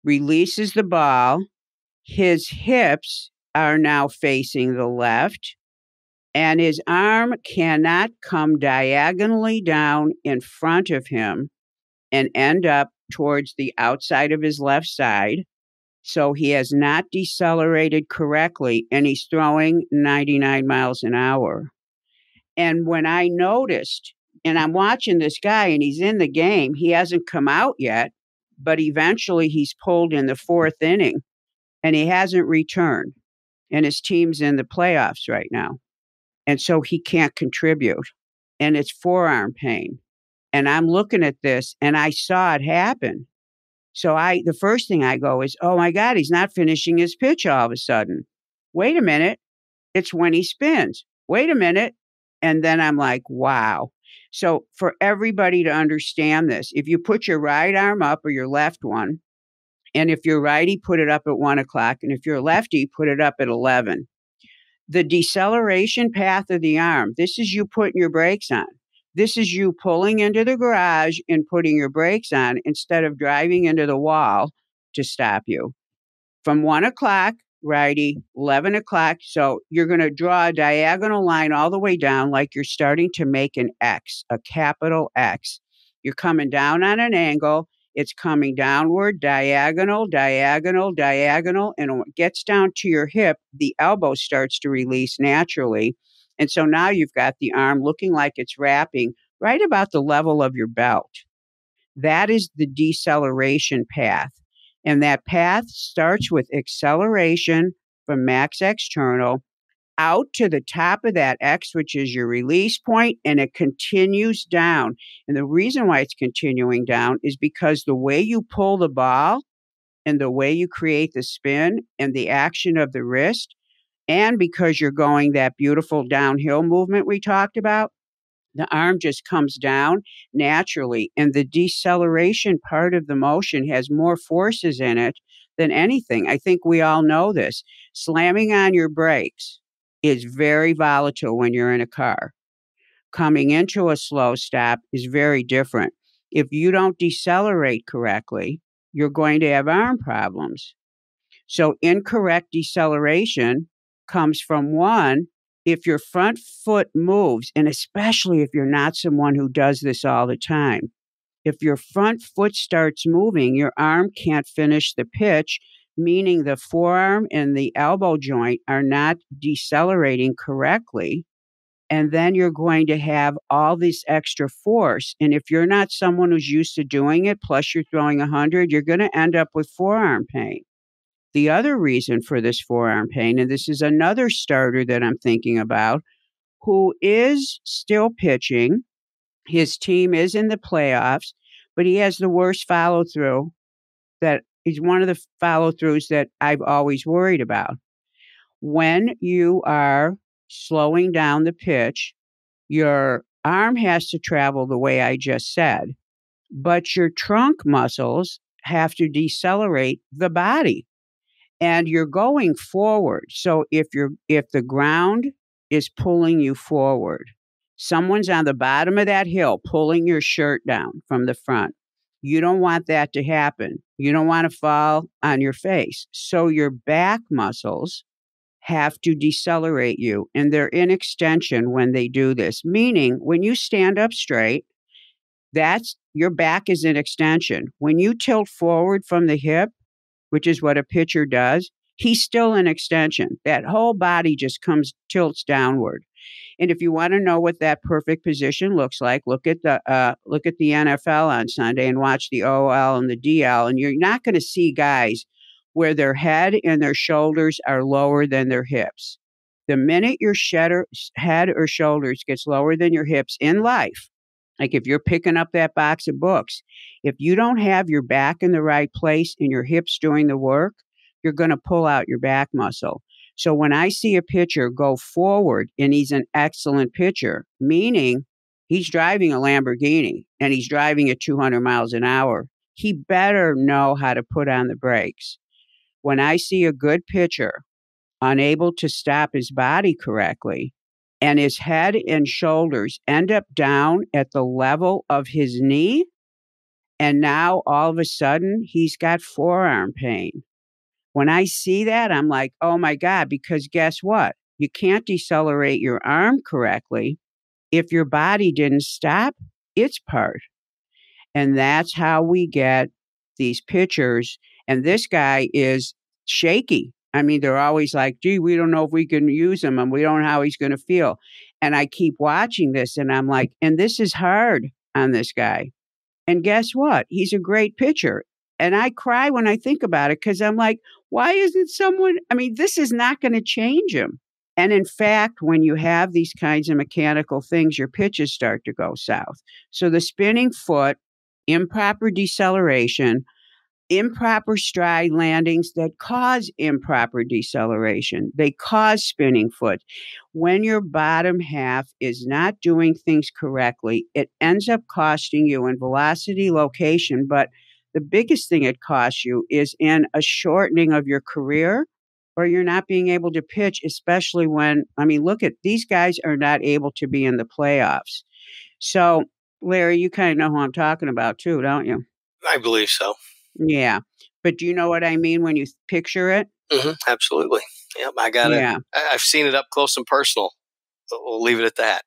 releases the ball. His hips are now facing the left, and his arm cannot come diagonally down in front of him and end up towards the outside of his left side. So he has not decelerated correctly and he's throwing 99 miles an hour. And when I noticed and I'm watching this guy, and he's in the game. He hasn't come out yet, but eventually he's pulled in the fourth inning, and he hasn't returned. And his team's in the playoffs right now. And so he can't contribute. And it's forearm pain. And I'm looking at this, and I saw it happen. So I the first thing I go is, "Oh my god, he's not finishing his pitch all of a sudden." Wait a minute. It's when he spins. Wait a minute. And then I'm like, "Wow." So, for everybody to understand this, if you put your right arm up or your left one, and if you're righty, put it up at one o'clock, and if you're lefty, put it up at 11. The deceleration path of the arm, this is you putting your brakes on. This is you pulling into the garage and putting your brakes on instead of driving into the wall to stop you. From one o'clock righty, 11 o'clock. So you're going to draw a diagonal line all the way down, like you're starting to make an X, a capital X. You're coming down on an angle. It's coming downward, diagonal, diagonal, diagonal. And when it gets down to your hip, the elbow starts to release naturally. And so now you've got the arm looking like it's wrapping right about the level of your belt. That is the deceleration path. And that path starts with acceleration from max external out to the top of that X, which is your release point, and it continues down. And the reason why it's continuing down is because the way you pull the ball and the way you create the spin and the action of the wrist, and because you're going that beautiful downhill movement we talked about, the arm just comes down naturally. And the deceleration part of the motion has more forces in it than anything. I think we all know this. Slamming on your brakes is very volatile when you're in a car. Coming into a slow stop is very different. If you don't decelerate correctly, you're going to have arm problems. So, incorrect deceleration comes from one, if your front foot moves, and especially if you're not someone who does this all the time, if your front foot starts moving, your arm can't finish the pitch, meaning the forearm and the elbow joint are not decelerating correctly. And then you're going to have all this extra force. And if you're not someone who's used to doing it, plus you're throwing 100, you're going to end up with forearm pain. The other reason for this forearm pain, and this is another starter that I'm thinking about, who is still pitching. His team is in the playoffs, but he has the worst follow through that is one of the follow throughs that I've always worried about. When you are slowing down the pitch, your arm has to travel the way I just said, but your trunk muscles have to decelerate the body and you're going forward. So if you're if the ground is pulling you forward, someone's on the bottom of that hill pulling your shirt down from the front. You don't want that to happen. You don't want to fall on your face. So your back muscles have to decelerate you, and they're in extension when they do this, meaning when you stand up straight, that's your back is in extension. When you tilt forward from the hip, which is what a pitcher does, he's still an extension. That whole body just comes tilts downward. And if you want to know what that perfect position looks like, look at the uh, look at the NFL on Sunday and watch the OL and the DL, and you're not going to see guys where their head and their shoulders are lower than their hips. The minute your shatter head or shoulders gets lower than your hips in life, like if you're picking up that box of books, if you don't have your back in the right place and your hips doing the work, you're going to pull out your back muscle. So when I see a pitcher go forward and he's an excellent pitcher, meaning he's driving a Lamborghini and he's driving at 200 miles an hour, he better know how to put on the brakes. When I see a good pitcher unable to stop his body correctly, and his head and shoulders end up down at the level of his knee. And now all of a sudden, he's got forearm pain. When I see that, I'm like, oh my God, because guess what? You can't decelerate your arm correctly if your body didn't stop its part. And that's how we get these pictures. And this guy is shaky. I mean, they're always like, gee, we don't know if we can use him and we don't know how he's going to feel. And I keep watching this and I'm like, and this is hard on this guy. And guess what? He's a great pitcher. And I cry when I think about it because I'm like, why isn't someone? I mean, this is not going to change him. And in fact, when you have these kinds of mechanical things, your pitches start to go south. So the spinning foot, improper deceleration, improper stride landings that cause improper deceleration. They cause spinning foot. When your bottom half is not doing things correctly, it ends up costing you in velocity location, but the biggest thing it costs you is in a shortening of your career or you're not being able to pitch, especially when, I mean, look at these guys are not able to be in the playoffs. So, Larry, you kind of know who I'm talking about too, don't you? I believe so. Yeah. But do you know what I mean when you picture it? Mm-hmm, absolutely. Yep. I got yeah. I've seen it up close and personal. We'll leave it at that.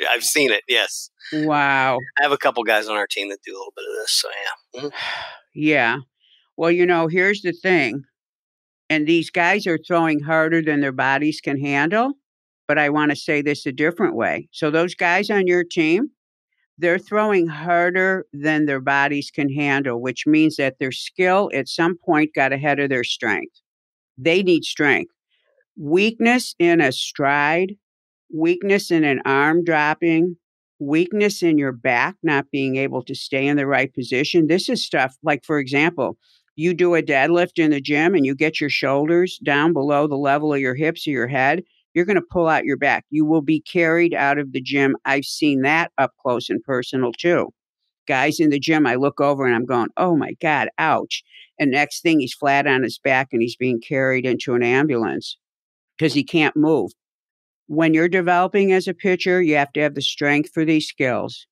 [LAUGHS] I've seen it. Yes. Wow. I have a couple guys on our team that do a little bit of this. So yeah. Mm-hmm. [SIGHS] Yeah. Well, you know, here's the thing. And these guys are throwing harder than their bodies can handle. But I want to say this a different way. So, those guys on your team, they're throwing harder than their bodies can handle, which means that their skill at some point got ahead of their strength. They need strength. Weakness in a stride, weakness in an arm dropping, weakness in your back, not being able to stay in the right position. This is stuff like, for example, you do a deadlift in the gym and you get your shoulders down below the level of your hips or your head you're going to pull out your back. You will be carried out of the gym. I've seen that up close and personal too. Guys in the gym, I look over and I'm going, oh my God, ouch. And next thing, he's flat on his back and he's being carried into an ambulance because he can't move. When you're developing as a pitcher, you have to have the strength for these skills.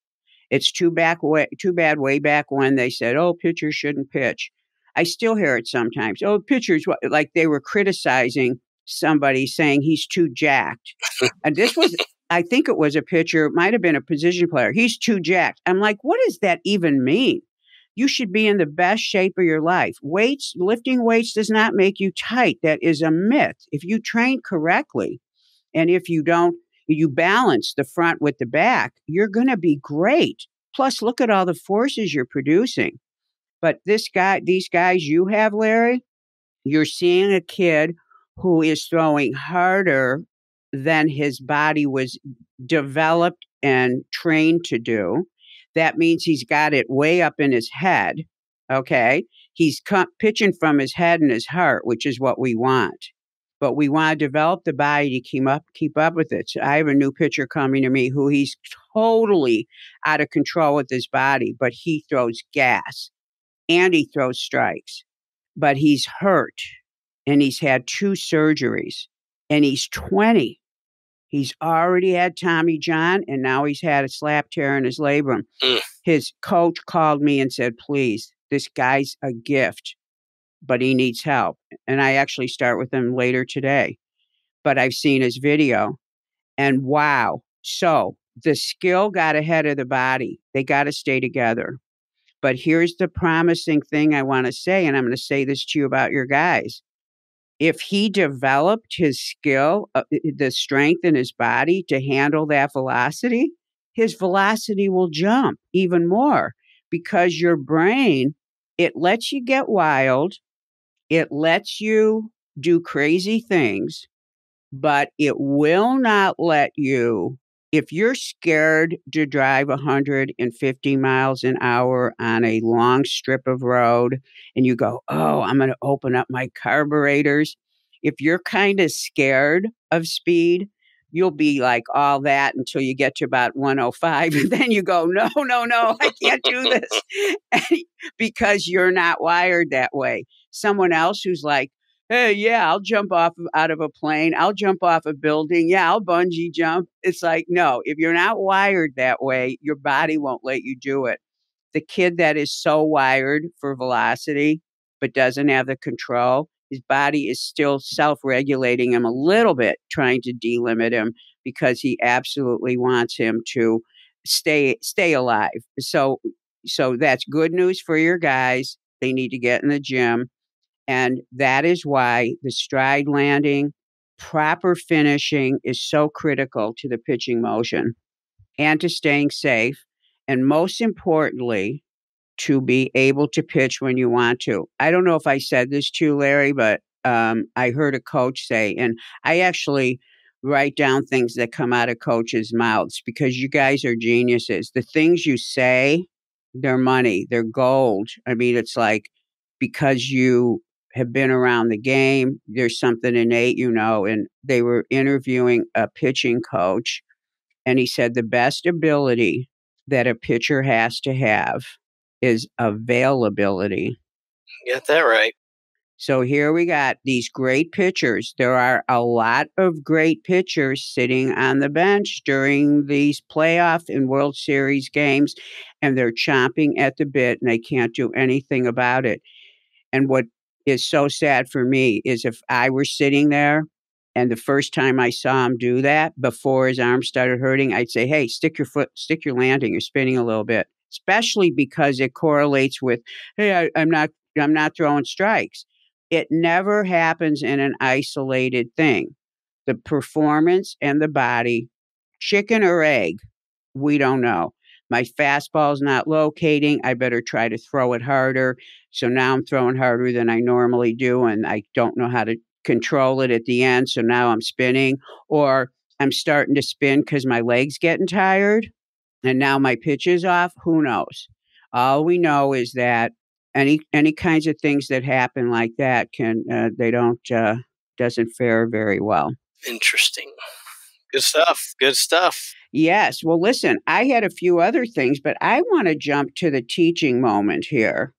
It's too, back way, too bad way back when they said, oh, pitchers shouldn't pitch. I still hear it sometimes. Oh, pitchers, like they were criticizing somebody saying he's too jacked. and this was, I think it was a pitcher, might have been a position player. He's too jacked. I'm like, what does that even mean? You should be in the best shape of your life. Weights, lifting weights does not make you tight. That is a myth. If you train correctly and if you don't, you balance the front with the back, you're going to be great. Plus, look at all the forces you're producing. But this guy, these guys you have, Larry, you're seeing a kid who is throwing harder than his body was developed and trained to do. That means he's got it way up in his head. Okay. He's pitching from his head and his heart, which is what we want. But we want to develop the body to keep up, keep up with it. So I have a new pitcher coming to me who he's totally out of control with his body, but he throws gas and he throws strikes, but he's hurt and he's had two surgeries and he's 20. He's already had Tommy John and now he's had a slap tear in his labrum. His coach called me and said, Please, this guy's a gift, but he needs help. And I actually start with him later today, but I've seen his video and wow. So the skill got ahead of the body, they got to stay together. But here's the promising thing I want to say, and I'm going to say this to you about your guys if he developed his skill, uh, the strength in his body to handle that velocity, his velocity will jump even more because your brain, it lets you get wild, it lets you do crazy things, but it will not let you if you're scared to drive 150 miles an hour on a long strip of road and you go, oh, I'm going to open up my carburetors, if you're kind of scared of speed, you'll be like all that until you get to about 105 [LAUGHS] and then you go no no no i can't do this [LAUGHS] because you're not wired that way someone else who's like hey, uh, yeah, I'll jump off of, out of a plane. I'll jump off a building. Yeah, I'll bungee jump. It's like, no, if you're not wired that way, your body won't let you do it. The kid that is so wired for velocity, but doesn't have the control, his body is still self regulating him a little bit, trying to delimit him because he absolutely wants him to stay stay alive. So so that's good news for your guys. They need to get in the gym and that is why the stride landing, proper finishing is so critical to the pitching motion and to staying safe. And most importantly, to be able to pitch when you want to. I don't know if I said this to you, Larry, but um, I heard a coach say, and I actually write down things that come out of coaches' mouths because you guys are geniuses. The things you say, they're money, they're gold. I mean, it's like because you have been around the game. There's something innate, you know. And they were interviewing a pitching coach, and he said the best ability that a pitcher has to have is availability. Get got that right. So here we got these great pitchers. There are a lot of great pitchers sitting on the bench during these playoff and World Series games, and they're chomping at the bit and they can't do anything about it. And what is so sad for me is if I were sitting there and the first time I saw him do that before his arm started hurting, I'd say, hey, stick your foot, stick your landing, you're spinning a little bit, especially because it correlates with, hey, I, I'm not. I'm not throwing strikes. It never happens in an isolated thing. The performance and the body, chicken or egg, we don't know. My fastball's not locating. I better try to throw it harder. So now I'm throwing harder than I normally do, and I don't know how to control it at the end. So now I'm spinning, or I'm starting to spin because my leg's getting tired, and now my pitch is off. Who knows? All we know is that any any kinds of things that happen like that can uh, they don't uh, doesn't fare very well. Interesting. Good stuff. Good stuff. Yes. Well, listen, I had a few other things, but I want to jump to the teaching moment here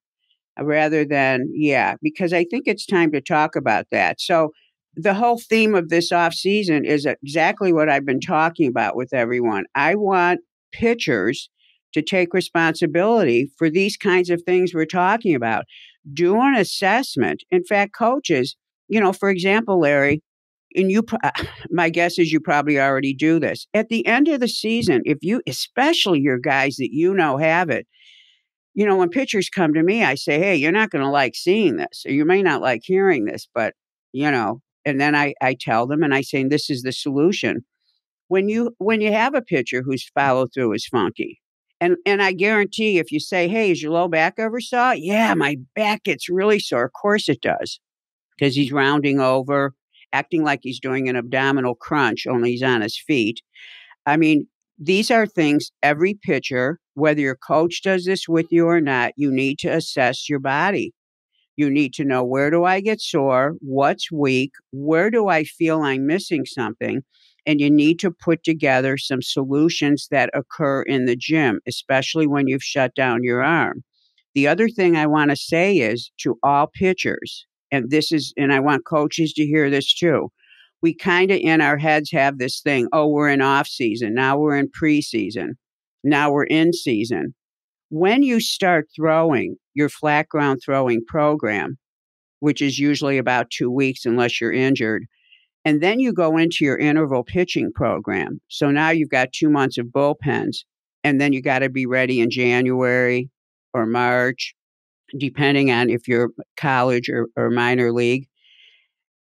uh, rather than, yeah, because I think it's time to talk about that. So, the whole theme of this off season is exactly what I've been talking about with everyone. I want pitchers to take responsibility for these kinds of things we're talking about. Do an assessment. In fact, coaches, you know, for example, Larry, and you [LAUGHS] my guess is you probably already do this at the end of the season if you especially your guys that you know have it you know when pitchers come to me i say hey you're not going to like seeing this or you may not like hearing this but you know and then i i tell them and i say this is the solution when you when you have a pitcher whose follow through is funky and and i guarantee if you say hey is your low back ever sore yeah my back gets really sore of course it does because he's rounding over acting like he's doing an abdominal crunch, only he's on his feet. I mean, these are things every pitcher, whether your coach does this with you or not, you need to assess your body. You need to know where do I get sore? What's weak? Where do I feel I'm missing something? And you need to put together some solutions that occur in the gym, especially when you've shut down your arm. The other thing I want to say is to all pitchers, and this is, and I want coaches to hear this too. We kind of in our heads have this thing oh, we're in off season. Now we're in preseason. Now we're in season. When you start throwing your flat ground throwing program, which is usually about two weeks unless you're injured, and then you go into your interval pitching program. So now you've got two months of bullpens, and then you got to be ready in January or March depending on if you're college or, or minor league,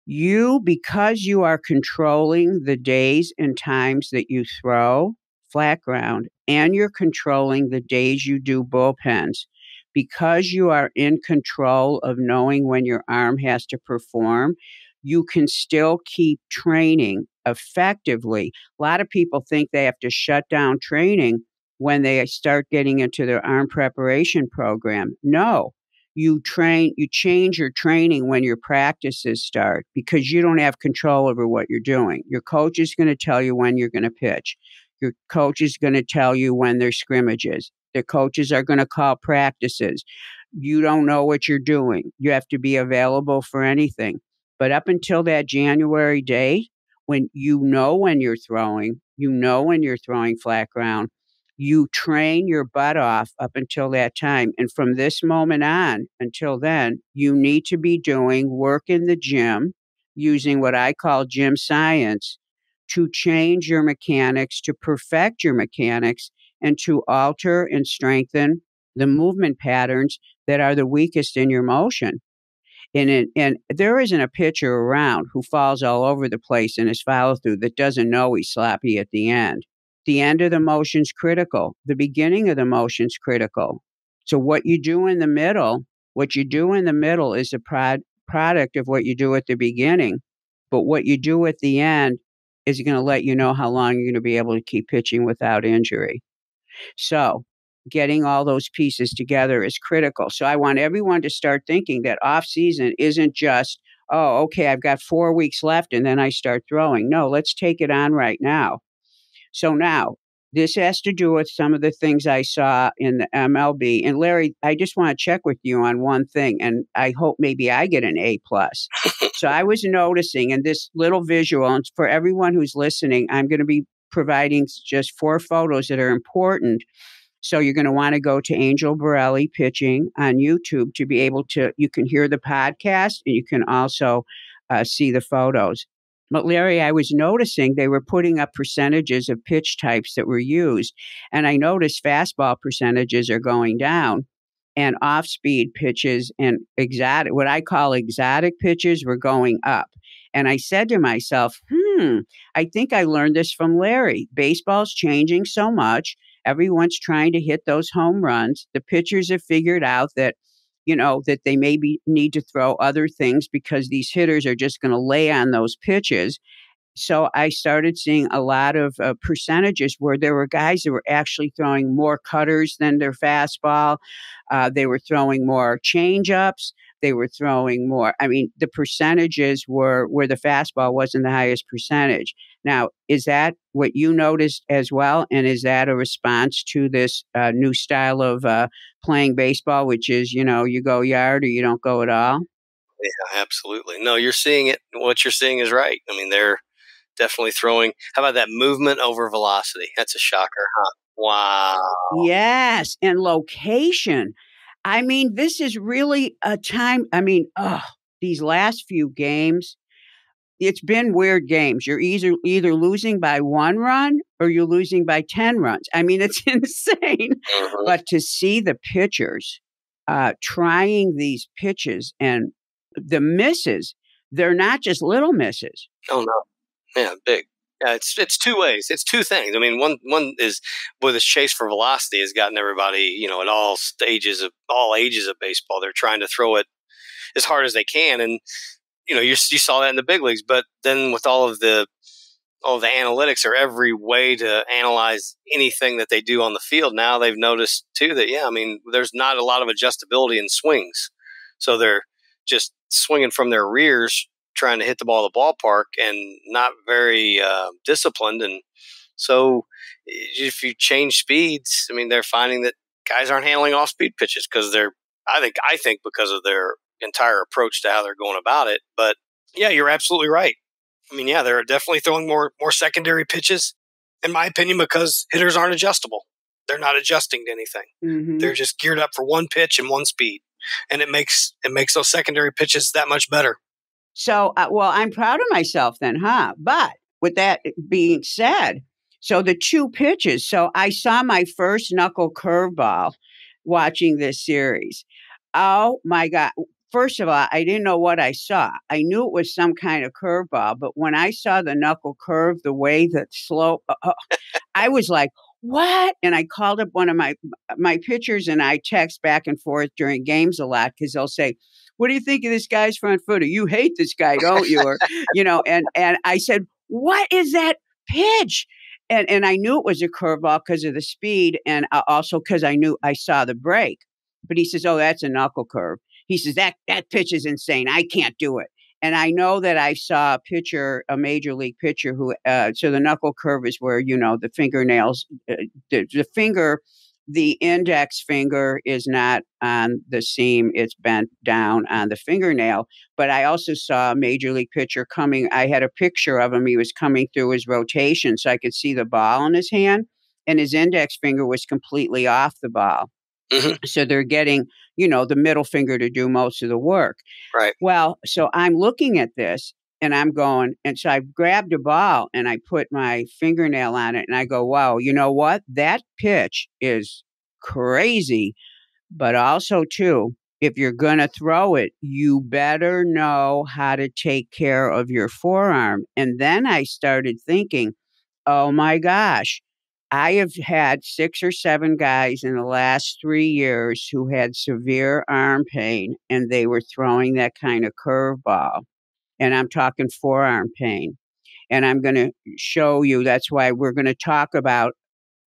you, because you are controlling the days and times that you throw flat ground and you're controlling the days you do bullpens, because you are in control of knowing when your arm has to perform, you can still keep training effectively. A lot of people think they have to shut down training when they start getting into their arm preparation program. No, you train, you change your training when your practices start because you don't have control over what you're doing. Your coach is going to tell you when you're going to pitch. Your coach is going to tell you when there's scrimmages. The coaches are going to call practices. You don't know what you're doing. You have to be available for anything. But up until that January date, when you know when you're throwing, you know when you're throwing flat ground, you train your butt off up until that time. And from this moment on until then, you need to be doing work in the gym using what I call gym science to change your mechanics, to perfect your mechanics, and to alter and strengthen the movement patterns that are the weakest in your motion. And, it, and there isn't a pitcher around who falls all over the place in his follow through that doesn't know he's sloppy at the end the end of the motion's critical. The beginning of the motion's critical. So what you do in the middle, what you do in the middle is a prod- product of what you do at the beginning. But what you do at the end is going to let you know how long you're going to be able to keep pitching without injury. So getting all those pieces together is critical. So I want everyone to start thinking that off season isn't just, oh, okay, I've got four weeks left and then I start throwing. No, let's take it on right now. So now this has to do with some of the things I saw in the MLB. And Larry, I just want to check with you on one thing, and I hope maybe I get an A plus. so I was noticing, and this little visual, and for everyone who's listening, I'm going to be providing just four photos that are important. So you're going to want to go to Angel Borelli pitching on YouTube to be able to. You can hear the podcast, and you can also uh, see the photos. But Larry, I was noticing they were putting up percentages of pitch types that were used. And I noticed fastball percentages are going down and off speed pitches and exotic, what I call exotic pitches were going up. And I said to myself, hmm, I think I learned this from Larry. Baseball's changing so much. Everyone's trying to hit those home runs. The pitchers have figured out that you know, that they maybe need to throw other things because these hitters are just going to lay on those pitches. So I started seeing a lot of uh, percentages where there were guys that were actually throwing more cutters than their fastball. Uh, they were throwing more change ups they were throwing more. I mean, the percentages were where the fastball wasn't the highest percentage. Now, is that what you noticed as well? And is that a response to this uh, new style of uh, playing baseball, which is, you know, you go yard or you don't go at all? Yeah, absolutely. No, you're seeing it. What you're seeing is right. I mean, they're definitely throwing. How about that movement over velocity? That's a shocker, huh? Wow. Yes. And location. I mean, this is really a time. I mean, oh, these last few games, it's been weird games. You're either either losing by one run or you're losing by ten runs. I mean, [LAUGHS] it's insane. Uh-huh. but to see the pitchers uh, trying these pitches and the misses, they're not just little misses. Oh no, yeah, big. Yeah, it's it's two ways. It's two things. I mean, one one is boy, this chase for velocity has gotten everybody, you know, at all stages of all ages of baseball. They're trying to throw it as hard as they can, and you know, you you saw that in the big leagues. But then with all of the all of the analytics or every way to analyze anything that they do on the field, now they've noticed too that yeah, I mean, there's not a lot of adjustability in swings, so they're just swinging from their rears trying to hit the ball at the ballpark and not very uh, disciplined. And so if you change speeds, I mean, they're finding that guys aren't handling off speed pitches because they're, I think, I think because of their entire approach to how they're going about it. But yeah, you're absolutely right. I mean, yeah, they're definitely throwing more more secondary pitches, in my opinion, because hitters aren't adjustable. They're not adjusting to anything. Mm-hmm. They're just geared up for one pitch and one speed, and it makes it makes those secondary pitches that much better. So, uh, well, I'm proud of myself then, huh? But with that eh, being said, so the two pitches. So I saw my first knuckle curveball watching this series. Oh my God. First of all, I didn't know what I saw. I knew it was some kind of curveball, but when I saw the knuckle curve the way that slope, oh, I was like, what? And I called up one of my my pitchers and I text back and forth during games a lot because they'll say, what do you think of this guy's front foot? You hate this guy, don't you? Or, you know, and and I said, what is that pitch? And and I knew it was a curveball because of the speed, and uh, also because I knew I saw the break. But he says, oh, that's a knuckle curve. He says that that pitch is insane. I can't do it. And I know that I saw a pitcher, a major league pitcher, who uh, so the knuckle curve is where you know the fingernails, uh, the, the finger the index finger is not on the seam, it's bent down on the fingernail. But I also saw a major league pitcher coming. I had a picture of him. He was coming through his rotation, so I could see the ball in his hand, and his index finger was completely off the ball. Mm-hmm. So they're getting, you know, the middle finger to do most of the work. Right. Well, so I'm looking at this and I'm going, and so I grabbed a ball and I put my fingernail on it and I go, wow, you know what? That pitch is crazy. But also, too, if you're going to throw it, you better know how to take care of your forearm. And then I started thinking, oh my gosh, I have had six or seven guys in the last three years who had severe arm pain and they were throwing that kind of curveball and I'm talking forearm pain. And I'm going to show you. That's why we're going to talk about.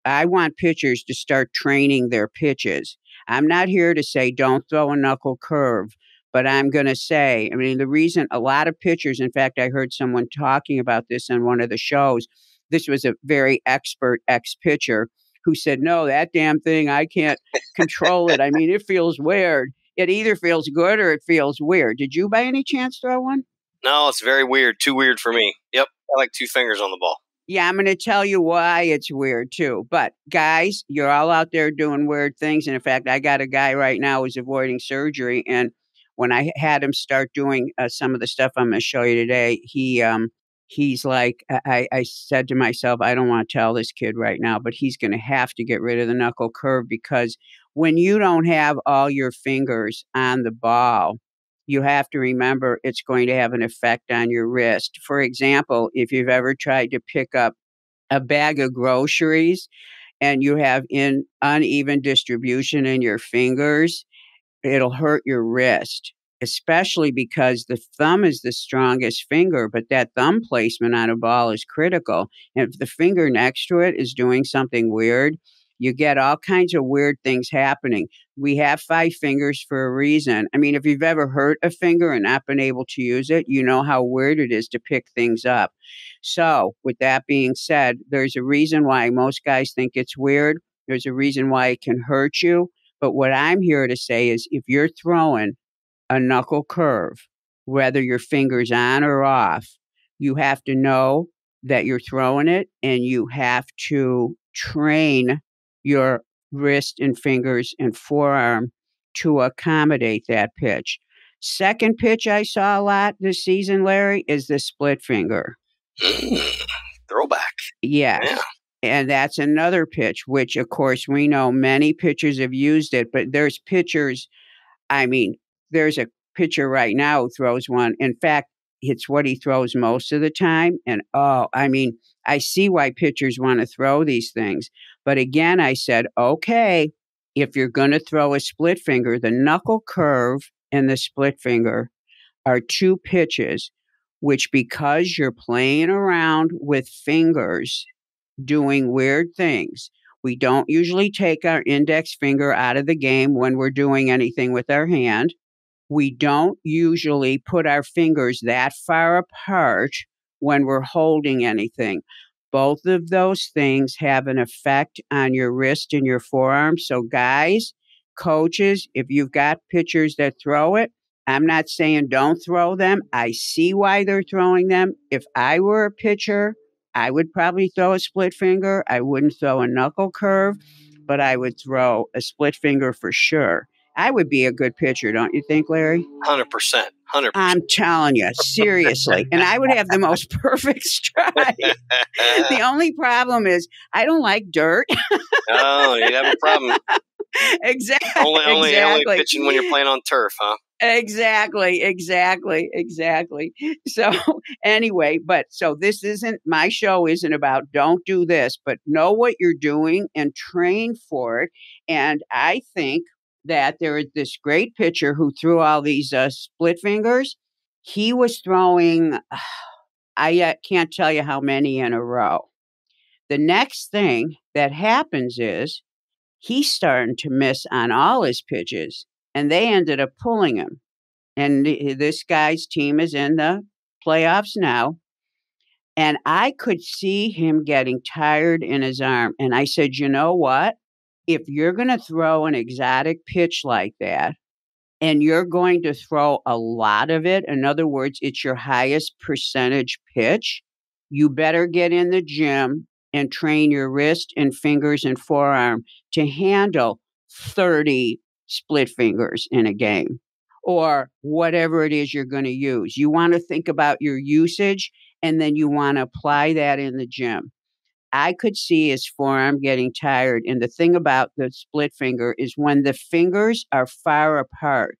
I want pitchers to start training their pitches. I'm not here to say don't throw a knuckle curve, but I'm going to say, I mean, the reason a lot of pitchers, in fact, I heard someone talking about this on one of the shows. This was a very expert ex pitcher who said, No, that damn thing, I can't control it. I mean, it feels weird. It either feels good or it feels weird. Did you by any chance throw one? No, it's very weird. Too weird for me. Yep. I like two fingers on the ball. Yeah, I'm going to tell you why it's weird too. But guys, you're all out there doing weird things. And in fact, I got a guy right now who's avoiding surgery. And when I had him start doing uh, some of the stuff I'm going to show you today, he um, he's like, I, I said to myself, I don't want to tell this kid right now, but he's going to have to get rid of the knuckle curve because when you don't have all your fingers on the ball, you have to remember it's going to have an effect on your wrist. For example, if you've ever tried to pick up a bag of groceries and you have in uneven distribution in your fingers, it'll hurt your wrist, especially because the thumb is the strongest finger, but that thumb placement on a ball is critical. And if the finger next to it is doing something weird, you get all kinds of weird things happening. We have five fingers for a reason. I mean, if you've ever hurt a finger and not been able to use it, you know how weird it is to pick things up. So, with that being said, there's a reason why most guys think it's weird. There's a reason why it can hurt you. But what I'm here to say is if you're throwing a knuckle curve, whether your finger's on or off, you have to know that you're throwing it and you have to train your wrist and fingers and forearm to accommodate that pitch. Second pitch I saw a lot this season, Larry, is the split finger. [SIGHS] Throwback. Yes. Yeah. And that's another pitch, which of course we know many pitchers have used it, but there's pitchers. I mean, there's a pitcher right now who throws one. In fact, it's what he throws most of the time. And oh, I mean, I see why pitchers want to throw these things. But again, I said, okay, if you're going to throw a split finger, the knuckle curve and the split finger are two pitches, which because you're playing around with fingers doing weird things, we don't usually take our index finger out of the game when we're doing anything with our hand. We don't usually put our fingers that far apart when we're holding anything. Both of those things have an effect on your wrist and your forearm. So, guys, coaches, if you've got pitchers that throw it, I'm not saying don't throw them. I see why they're throwing them. If I were a pitcher, I would probably throw a split finger. I wouldn't throw a knuckle curve, but I would throw a split finger for sure. I would be a good pitcher, don't you think, Larry? 100%. 100%. I'm telling you, seriously. and I would have the most [LAUGHS] perfect stride. the [LAUGHS] only problem is I don't like dirt. oh, you have a problem. [LAUGHS] exactly. Only, only, exactly. only pitching when you're playing on turf, huh? Exactly, exactly, exactly. So, anyway, but so this isn't my show, isn't about don't do this, but know what you're doing and train for it. And I think that there was this great pitcher who threw all these uh, split fingers. He was throwing, [SIGHS] I uh, can't tell you how many in a row. The next thing that happens is he's starting to miss on all his pitches, and they ended up pulling him. And this guy's team is in the playoffs now. And I could see him getting tired in his arm. And I said, you know what? if you're going to throw an exotic pitch like that, and you're going to throw a lot of it, in other words, it's your highest percentage pitch, you better get in the gym and train your wrist and fingers and forearm to handle 30 split fingers in a game or whatever it is you're going to use. You want to think about your usage and then you want to apply that in the gym. I could see his forearm getting tired. And the thing about the split finger is when the fingers are far apart,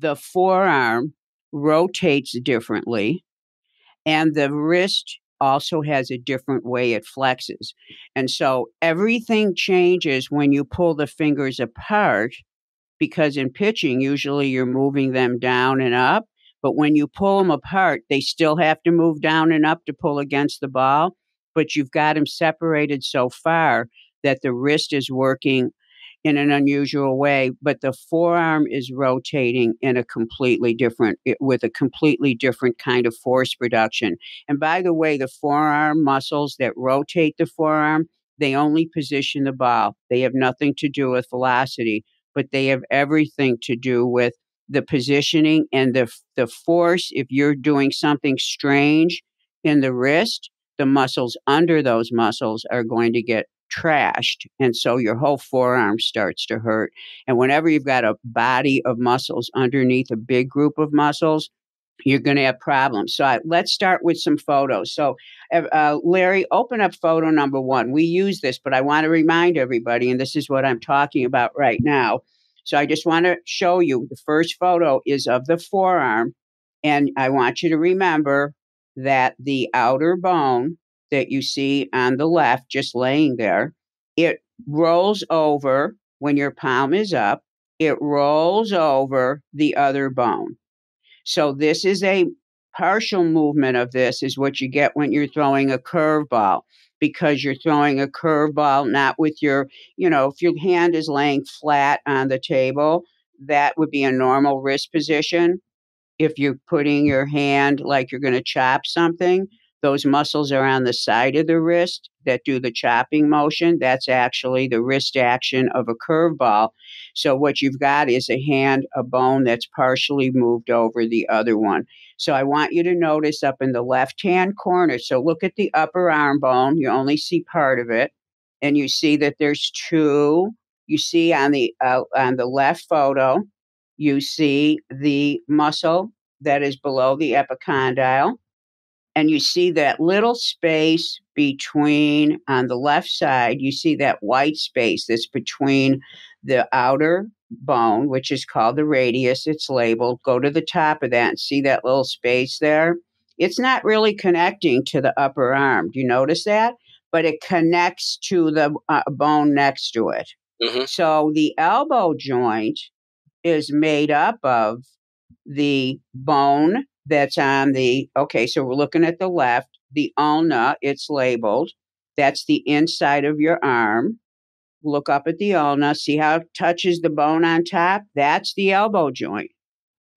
the forearm rotates differently, and the wrist also has a different way it flexes. And so everything changes when you pull the fingers apart because in pitching, usually you're moving them down and up. But when you pull them apart, they still have to move down and up to pull against the ball but you've got them separated so far that the wrist is working in an unusual way, but the forearm is rotating in a completely different, with a completely different kind of force production. And by the way, the forearm muscles that rotate the forearm, they only position the ball. They have nothing to do with velocity, but they have everything to do with the positioning and the, the force. If you're doing something strange in the wrist, the muscles under those muscles are going to get trashed. And so your whole forearm starts to hurt. And whenever you've got a body of muscles underneath a big group of muscles, you're going to have problems. So I, let's start with some photos. So, uh, uh, Larry, open up photo number one. We use this, but I want to remind everybody, and this is what I'm talking about right now. So I just want to show you the first photo is of the forearm. And I want you to remember that the outer bone that you see on the left, just laying there, it rolls over when your palm is up, it rolls over the other bone. So, this is a partial movement of this, is what you get when you're throwing a curveball because you're throwing a curveball, not with your, you know, if your hand is laying flat on the table, that would be a normal wrist position if you're putting your hand like you're going to chop something, those muscles are on the side of the wrist that do the chopping motion. That's actually the wrist action of a curveball. So, what you've got is a hand, a bone that's partially moved over the other one. So, I want you to notice up in the left hand corner. So, look at the upper arm bone. You only see part of it, and you see that there's two. You see on the uh, on the left photo you see the muscle that is below the epicondyle. And you see that little space between, on the left side, you see that white space that's between the outer bone, which is called the radius, it's labeled. Go to the top of that and see that little space there. It's not really connecting to the upper arm. Do you notice that? But it connects to the uh, bone next to it. Mm-hmm. So the elbow joint is made up of the bone that's on the, okay, so we're looking at the left, the ulna, it's labeled. That's the inside of your arm. Look up at the ulna, see how it touches the bone on top? That's the elbow joint.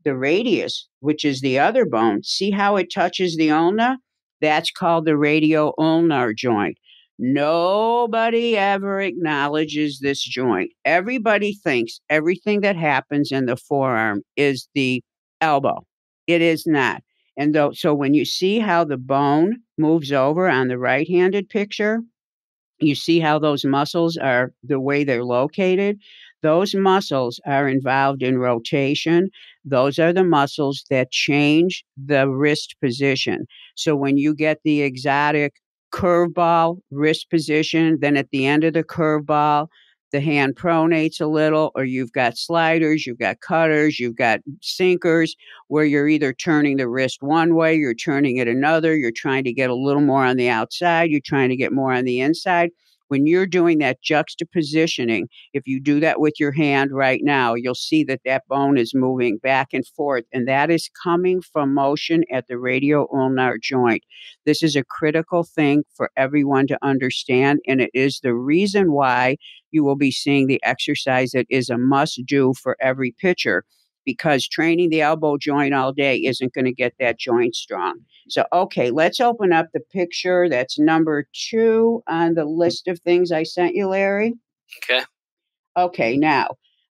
The radius, which is the other bone, see how it touches the ulna? That's called the radio-ulnar joint. Nobody ever acknowledges this joint. Everybody thinks everything that happens in the forearm is the elbow. It is not. And though, so when you see how the bone moves over on the right handed picture, you see how those muscles are the way they're located. Those muscles are involved in rotation. Those are the muscles that change the wrist position. So when you get the exotic curveball, wrist position. Then at the end of the curveball, the hand pronates a little, or you've got sliders, you've got cutters, you've got sinkers where you're either turning the wrist one way, you're turning it another, you're trying to get a little more on the outside, you're trying to get more on the inside. When you're doing that juxtapositioning, if you do that with your hand right now, you'll see that that bone is moving back and forth, and that is coming from motion at the ulnar joint. This is a critical thing for everyone to understand, and it is the reason why you will be seeing the exercise that is a must do for every pitcher because training the elbow joint all day isn't going to get that joint strong. So, okay, let's open up the picture. That's number two on the list of things I sent you, Larry. Okay. Okay, now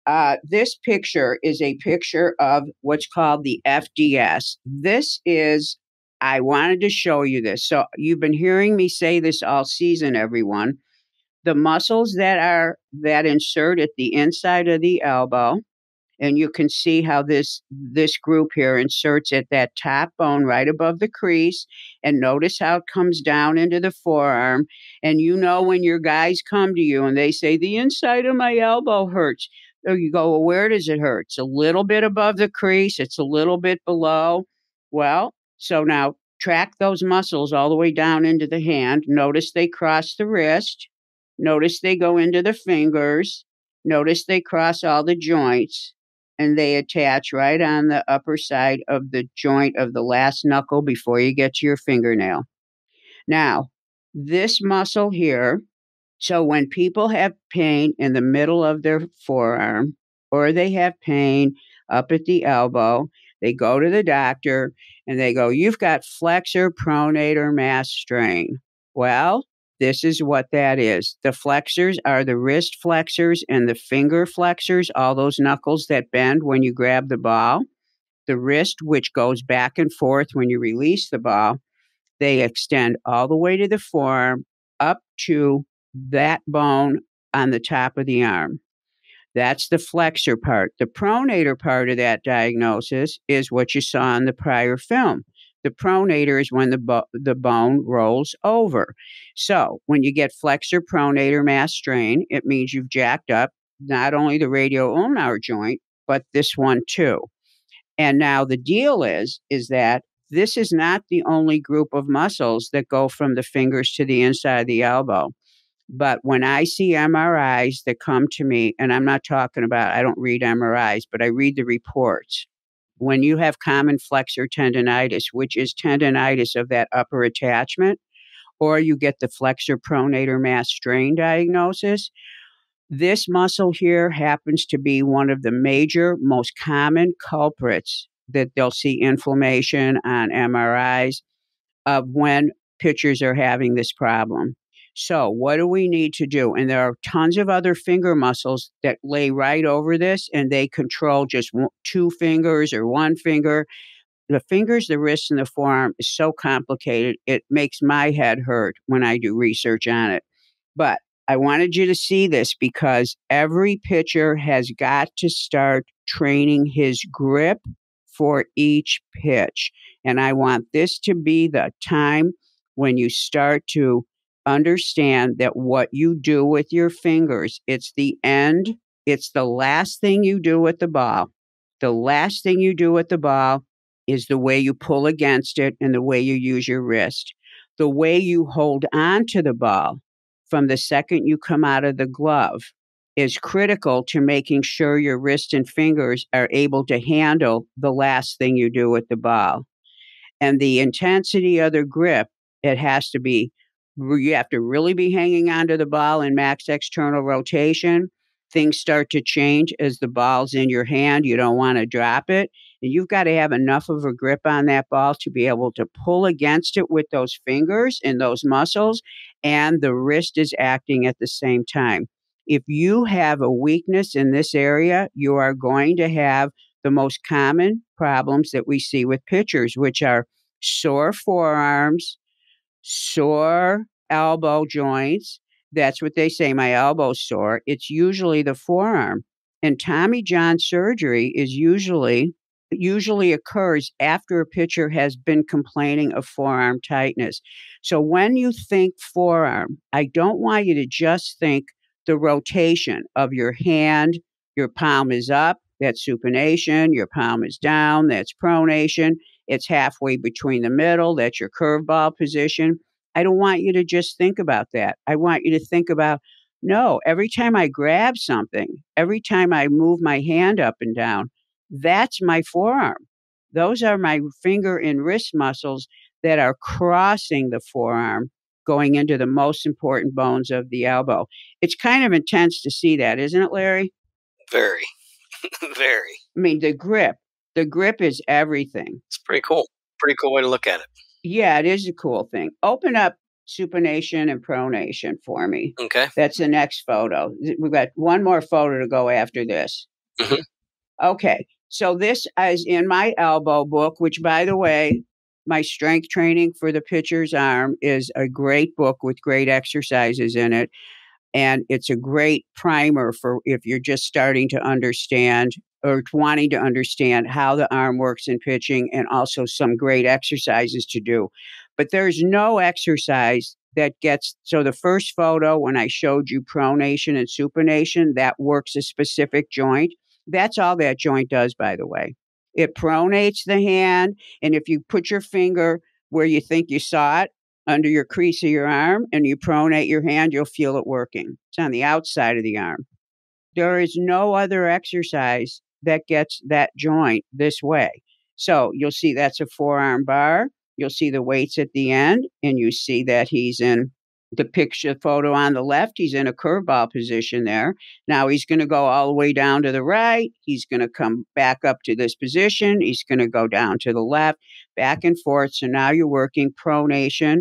uh, this picture is a picture of what's called the FDS. This is, I wanted to show you this. So, you've been hearing me say this all season, everyone. The muscles that are that insert at the inside of the elbow and you can see how this this group here inserts at that top bone right above the crease and notice how it comes down into the forearm and you know when your guys come to you and they say the inside of my elbow hurts so oh, you go well where does it hurt it's a little bit above the crease it's a little bit below well so now track those muscles all the way down into the hand notice they cross the wrist notice they go into the fingers notice they cross all the joints and they attach right on the upper side of the joint of the last knuckle before you get to your fingernail. Now, this muscle here, so when people have pain in the middle of their forearm or they have pain up at the elbow, they go to the doctor and they go, You've got flexor pronator mass strain. Well, this is what that is. The flexors are the wrist flexors and the finger flexors, all those knuckles that bend when you grab the ball. The wrist, which goes back and forth when you release the ball, they extend all the way to the forearm up to that bone on the top of the arm. That's the flexor part. The pronator part of that diagnosis is what you saw in the prior film. The pronator is when the, bo- the bone rolls over. So when you get flexor pronator mass strain, it means you've jacked up not only the ulnar joint, but this one too. And now the deal is, is that this is not the only group of muscles that go from the fingers to the inside of the elbow. But when I see MRIs that come to me, and I'm not talking about, I don't read MRIs, but I read the reports when you have common flexor tendonitis, which is tendonitis of that upper attachment, or you get the flexor pronator mass strain diagnosis, this muscle here happens to be one of the major, most common culprits that they'll see inflammation on MRIs of when pitchers are having this problem. So, what do we need to do? And there are tons of other finger muscles that lay right over this and they control just two fingers or one finger. The fingers, the wrists, and the forearm is so complicated, it makes my head hurt when I do research on it. But I wanted you to see this because every pitcher has got to start training his grip for each pitch. And I want this to be the time when you start to understand that what you do with your fingers, it's the end, mm. it's the last thing you do with the ball. The last thing you do with the ball is the way you pull against it and the way you use your wrist. The way you hold on to the ball from the second you come out of the glove is critical to making sure your wrist and fingers are able to handle the last thing you do with the ball. And the intensity of the grip, it has to be you have to really be hanging onto the ball in max external rotation. Things start to change as the ball's in your hand. You don't want to drop it. And you've got to have enough of a grip on that ball to be able to pull against it with those fingers and those muscles, and the wrist is acting at the same time. If you have a weakness in this area, you are going to have the most common problems that we see with pitchers, which are sore forearms, sore elbow joints. That's what they say, my elbow sore. It's usually the forearm. And Tommy John surgery is usually usually occurs after a pitcher has been complaining of forearm tightness. So when you think forearm, I don't want you to just think the rotation of your hand, your palm is up, that's supination, your palm is down, that's pronation. It's halfway between the middle. That's your curveball position. I don't want you to just think about that. I want you to think about no, every time I grab something, every time I move my hand up and down, that's my forearm. Those are my finger and wrist muscles that are crossing the forearm, going into the most important bones of the elbow. It's kind of intense to see that, isn't it, Larry? Very, [LAUGHS] very. I mean, the grip, the grip is everything. It's pretty cool. Pretty cool way to look at it. Yeah, it is a cool thing. Open up supination and pronation for me. Okay. That's the next photo. We've got one more photo to go after this. Mm-hmm. Okay. So this is in my elbow book, which by the way, my strength training for the pitcher's arm is a great book with great exercises in it. And it's a great primer for if you're just starting to understand or wanting to understand how the arm works in pitching and also some great exercises to do. But there's no exercise that gets so the first photo when I showed you pronation and supination, that works a specific joint. That's all that joint does, by the way. It pronates the hand. And if you put your finger where you think you saw it under your crease of your arm and you pronate your hand, you'll feel it working. It's on the outside of the arm. There is no other exercise that gets that joint this way. So you'll see that's a forearm bar. You'll see the weights at the end, and you see that he's in the picture photo on the left. He's in a curveball position there. Now he's going to go all the way down to the right. He's going to come back up to this position. He's going to go down to the left, back and forth. So now you're working pronation.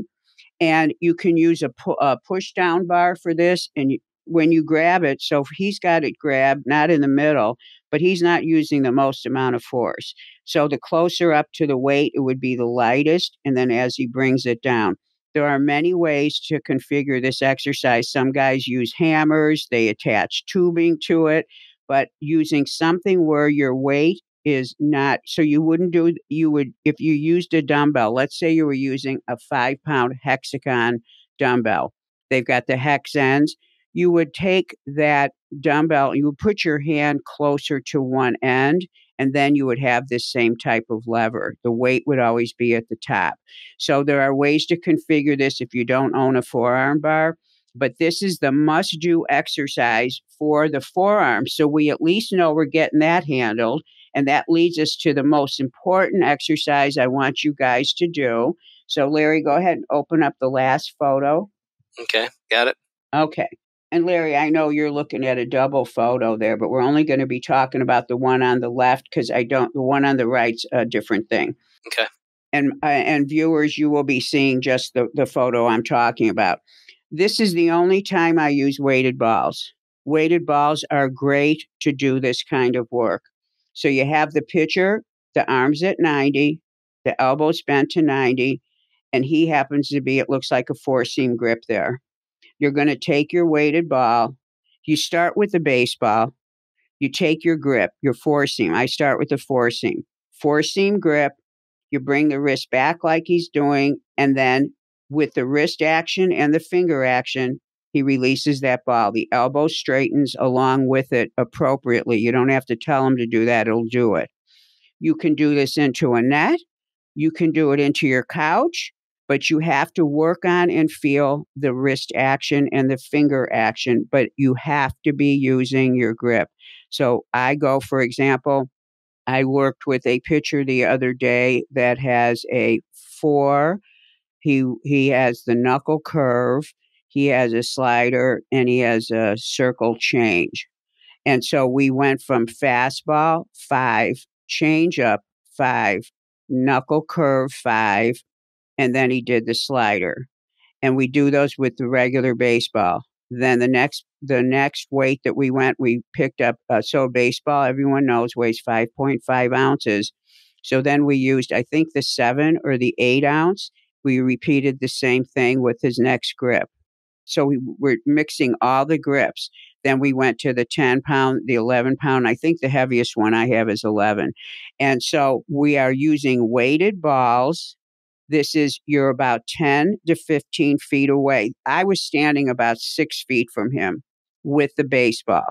And you can use a, pu- a push down bar for this, and when you grab it. So he's got it grabbed, not in the middle, but he's not using the most amount of force. So the closer up to the weight, it would be the lightest. And then as he brings it down, there are many ways to configure this exercise. Some guys use hammers, they attach tubing to it, but using something where your weight is not so you wouldn't do you would if you used a dumbbell let's say you were using a five pound hexagon dumbbell they've got the hex ends you would take that dumbbell, you would put your hand closer to one end, and then you would have this same type of lever. The weight would always be at the top. So there are ways to configure this if you don't own a forearm bar, but this is the must do exercise for the forearm. So we at least know we're getting that handled. And that leads us to the most important exercise I want you guys to do. So, Larry, go ahead and open up the last photo. Okay, got it. Okay. And Larry, I know you're looking at a double photo there, but we're only going to be talking about the one on the left because I don't, the one on the right's a different thing. Okay. And, uh, and viewers, you will be seeing just the, the photo I'm talking about. This is the only time I use weighted balls. Weighted balls are great to do this kind of work. So you have the pitcher, the arms at 90, the elbows bent to 90, and he happens to be, it looks like a four seam grip there. You're going to take your weighted ball. You start with the baseball. You take your grip, your seam. I start with the Four seam grip. You bring the wrist back like he's doing. And then with the wrist action and the finger action, he releases that ball. The elbow straightens along with it appropriately. You don't have to tell him to do that, it'll do it. You can do this into a net. You can do it into your couch but you have to work on and feel the wrist action and the finger action, but you have to be using your grip. So I go, for example, I worked with a pitcher the other day that has a four. He he has the knuckle curve, he has a slider, and he has a circle change. And so we went from fastball five, change up five, knuckle curve five, and then he did the slider. And we do those with the regular baseball. Then the next the next weight that we went, we picked up uh, so baseball. Everyone knows weighs five point five ounces. So then we used I think the seven or the eight ounce. We repeated the same thing with his next grip. So we were mixing all the grips. Then we went to the 10 pound, the 11 pound. I think the heaviest one I have is 11. And so we are using weighted balls this is, you're about 10 to 15 feet away. I was standing about six feet from him with the baseball.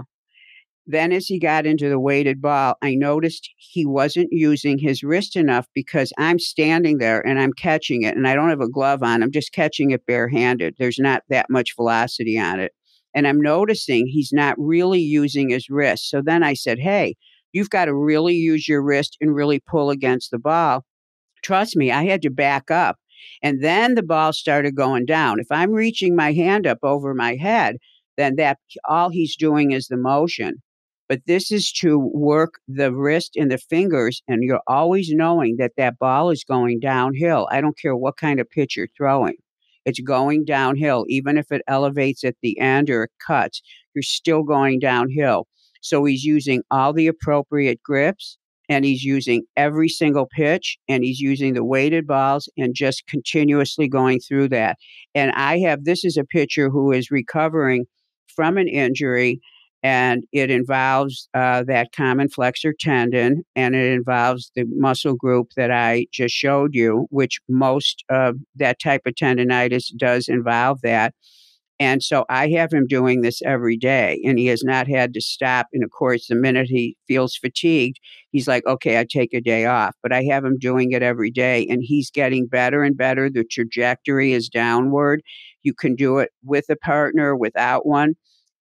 Then, as he got into the weighted ball, I noticed he wasn't using his wrist enough because I'm standing there and I'm catching it, and I don't have a glove on. I'm just catching it barehanded. There's not that much velocity on it. And I'm noticing he's not really using his wrist. So then I said, Hey, you've got to really use your wrist and really pull against the ball trust me, I had to back up. And then the ball started going down. If I'm reaching my hand up over my head, then that all he's doing is the motion. But this is to work the wrist and the fingers, and you're always knowing that that ball is going downhill. I don't care what kind of pitch you're throwing, it's going downhill. Even if it elevates at the end or it cuts, you're still going downhill. So he's using all the appropriate grips and he's using every single pitch and he's using the weighted balls and just continuously going through that. And I have this is a pitcher who is recovering from an injury and it involves uh, that common flexor tendon and it involves the muscle group that I just showed you, which most of that type of tendonitis does involve that. And so I have him doing this every day, and he has not had to stop. And of course, the minute he feels fatigued, he's like, okay, I take a day off. But I have him doing it every day, and he's getting better and better. The trajectory is downward. You can do it with a partner, without one.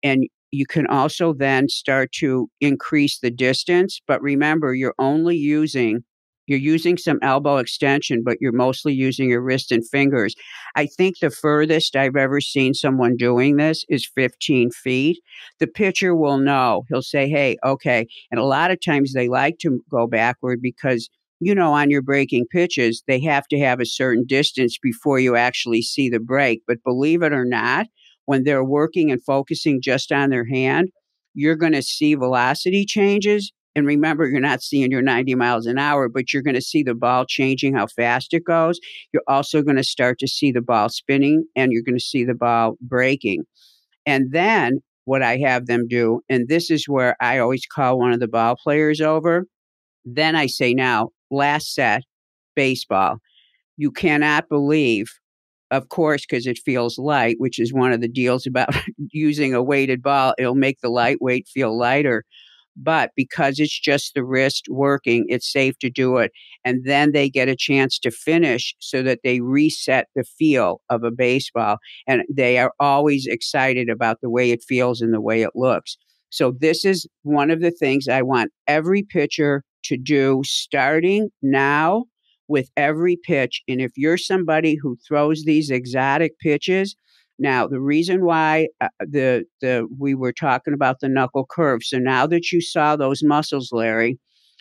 And you can also then start to increase the distance. But remember, you're only using you're using some elbow extension, but you're mostly using your wrist and fingers. I think the furthest I've ever seen someone doing this is 15 feet. The pitcher will know. He'll say, hey, okay. And a lot of times they like to go backward because you know, on your breaking pitches, they have to have a certain distance before you actually see the break. But believe it or not, when they're working and focusing just on their hand, you're going to see velocity changes and remember, you're not seeing your 90 miles an hour, but you're going to see the ball changing how fast it goes. You're also going to start to see the ball spinning and you're going to see the ball breaking. And then what I have them do, and this is where I always call one of the ball players over. Then I say, now, last set, baseball. You cannot believe of course, because it feels light, which is one of the deals about [LAUGHS] using a weighted ball. It'll make the lightweight feel lighter. But because it's just the wrist working, it's safe to do it. And then they get a chance to finish so that they reset the feel of a baseball. And they are always excited about the way it feels and the way it looks. So, this is one of the things I want every pitcher to do starting now with every pitch. And if you're somebody who throws these exotic pitches, now, the reason why uh, the the we were talking about the knuckle curve. So now that you saw those muscles, Larry,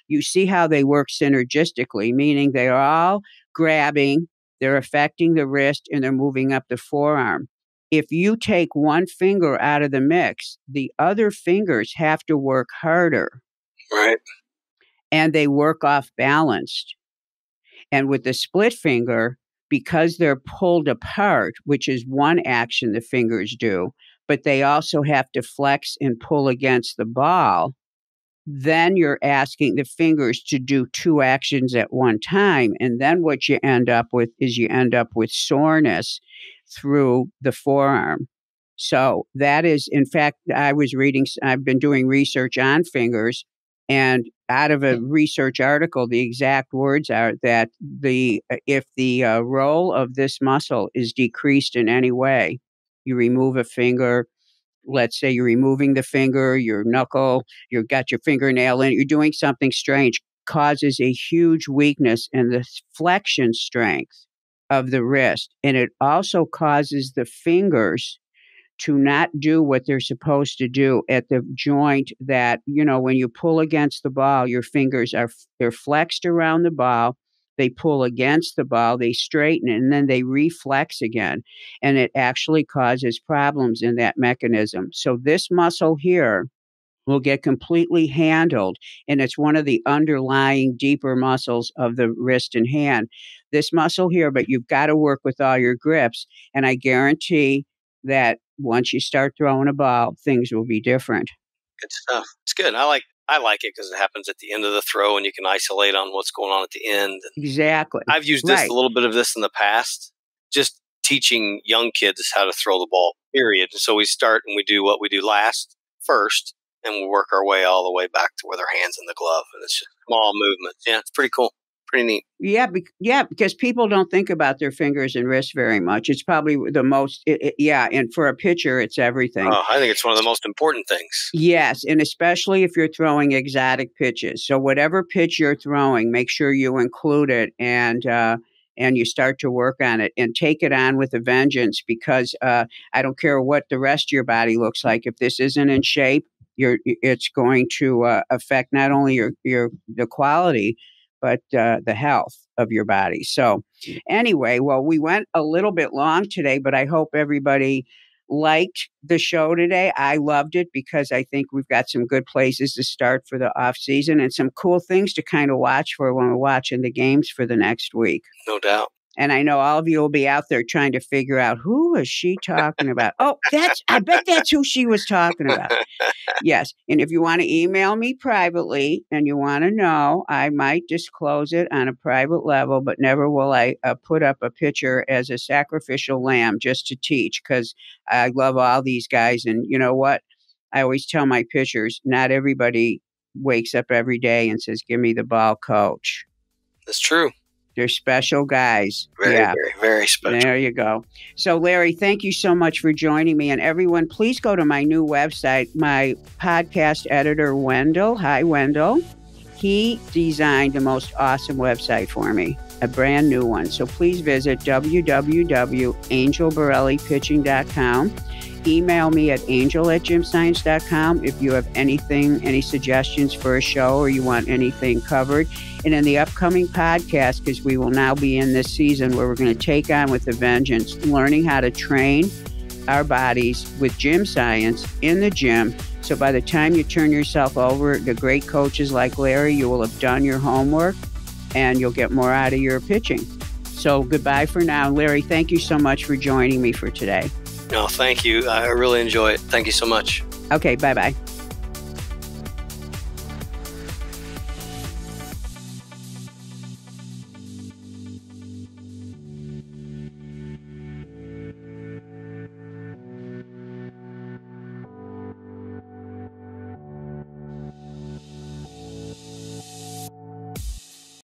you see how they work synergistically, meaning they are all grabbing, they're affecting the wrist, and they're moving up the forearm. If you take one finger out of the mix, the other fingers have to work harder. Right. And they work off balanced. And with the split finger, because they're pulled apart, which is one action the fingers do, but they also have to flex and pull against the ball, then you're asking the fingers to do two actions at one time. And then what you end up with is you end up with soreness through the forearm. So that is, in fact, I was reading, I've been doing research on fingers and out of a research article, the exact words are that the uh, if the uh, role of this muscle is decreased in any way, you remove a finger. Let's say you're removing the finger, your knuckle, you've got your fingernail in, you're doing something strange, causes a huge weakness in the flexion strength of the wrist. And it also causes the fingers to not do what they're supposed to do at the joint that, you know, when you pull against the ball, your fingers are they're flexed around the ball they pull against the ball, they straighten, and then they reflex again. And it actually causes problems in that mechanism. So, this muscle here will get completely handled, and it's one of the underlying deeper muscles of the wrist and hand. This muscle here, but you've got to work with all your grips. And I guarantee that once you start throwing a ball, things will be different. Good stuff. It's good. I like I like it because it happens at the end of the throw, and you can isolate on what's going on at the end. Exactly. I've used this right. a little bit of this in the past, just teaching young kids how to throw the ball. Period. So we start and we do what we do last first, and we work our way all the way back to where their hands in the glove, and it's just small movement. Yeah, it's pretty cool pretty neat. Yeah, be- yeah, because people don't think about their fingers and wrists very much. It's probably the most, it, it, yeah, and for a pitcher, it's everything. Oh, I think it's one of the most important things. Yes, and especially if you're throwing exotic pitches. So whatever pitch you're throwing, make sure you include it and. Uh, and you start to work on it and take it on with a vengeance because uh, I don't care what the rest of your body looks like. If this isn't in shape, you're, it's going to uh, affect not only your, your the quality but uh, the health of your body. So, mm. anyway, well, we went a little bit long today, but I hope everybody liked the show today. I loved it because I think we've got some good places to start for the off season and some cool things to kind of watch for when we're watching the games for the next week. No doubt. And I know all of you will be out there trying to figure out who is she talking about. oh, that's I bet that's who she was talking about. [LAUGHS] Yes. And if you want to email me privately and you want to know, I might disclose it on a private level, but never will I uh, put up a picture as a sacrificial lamb just to teach cuz I love all these guys and you know what? I always tell my pitchers, not everybody wakes up every day and says, "Give me the ball, coach." That's true. They're special guys. Very, yeah. very, very special. There you go. So, Larry, thank you so much for joining me. And everyone, please go to my new website. My podcast editor, Wendell. Hi, Wendell. He designed the most awesome website for me a brand new one. So please visit www.angelborelli.pitching.com. Email me at angel at gymscience.com if you have anything, any suggestions for a show or you want anything covered. And in the upcoming podcast, because we will now be in this season where we're going to take on with a vengeance, learning how to train our bodies with gym science in the gym. So by the time you turn yourself over to great coaches like Larry, you will have done your homework and you'll get more out of your pitching. So goodbye for now. Larry, thank you so much for joining me for today. No, thank you. I really enjoy it. Thank you so much. Okay, bye bye.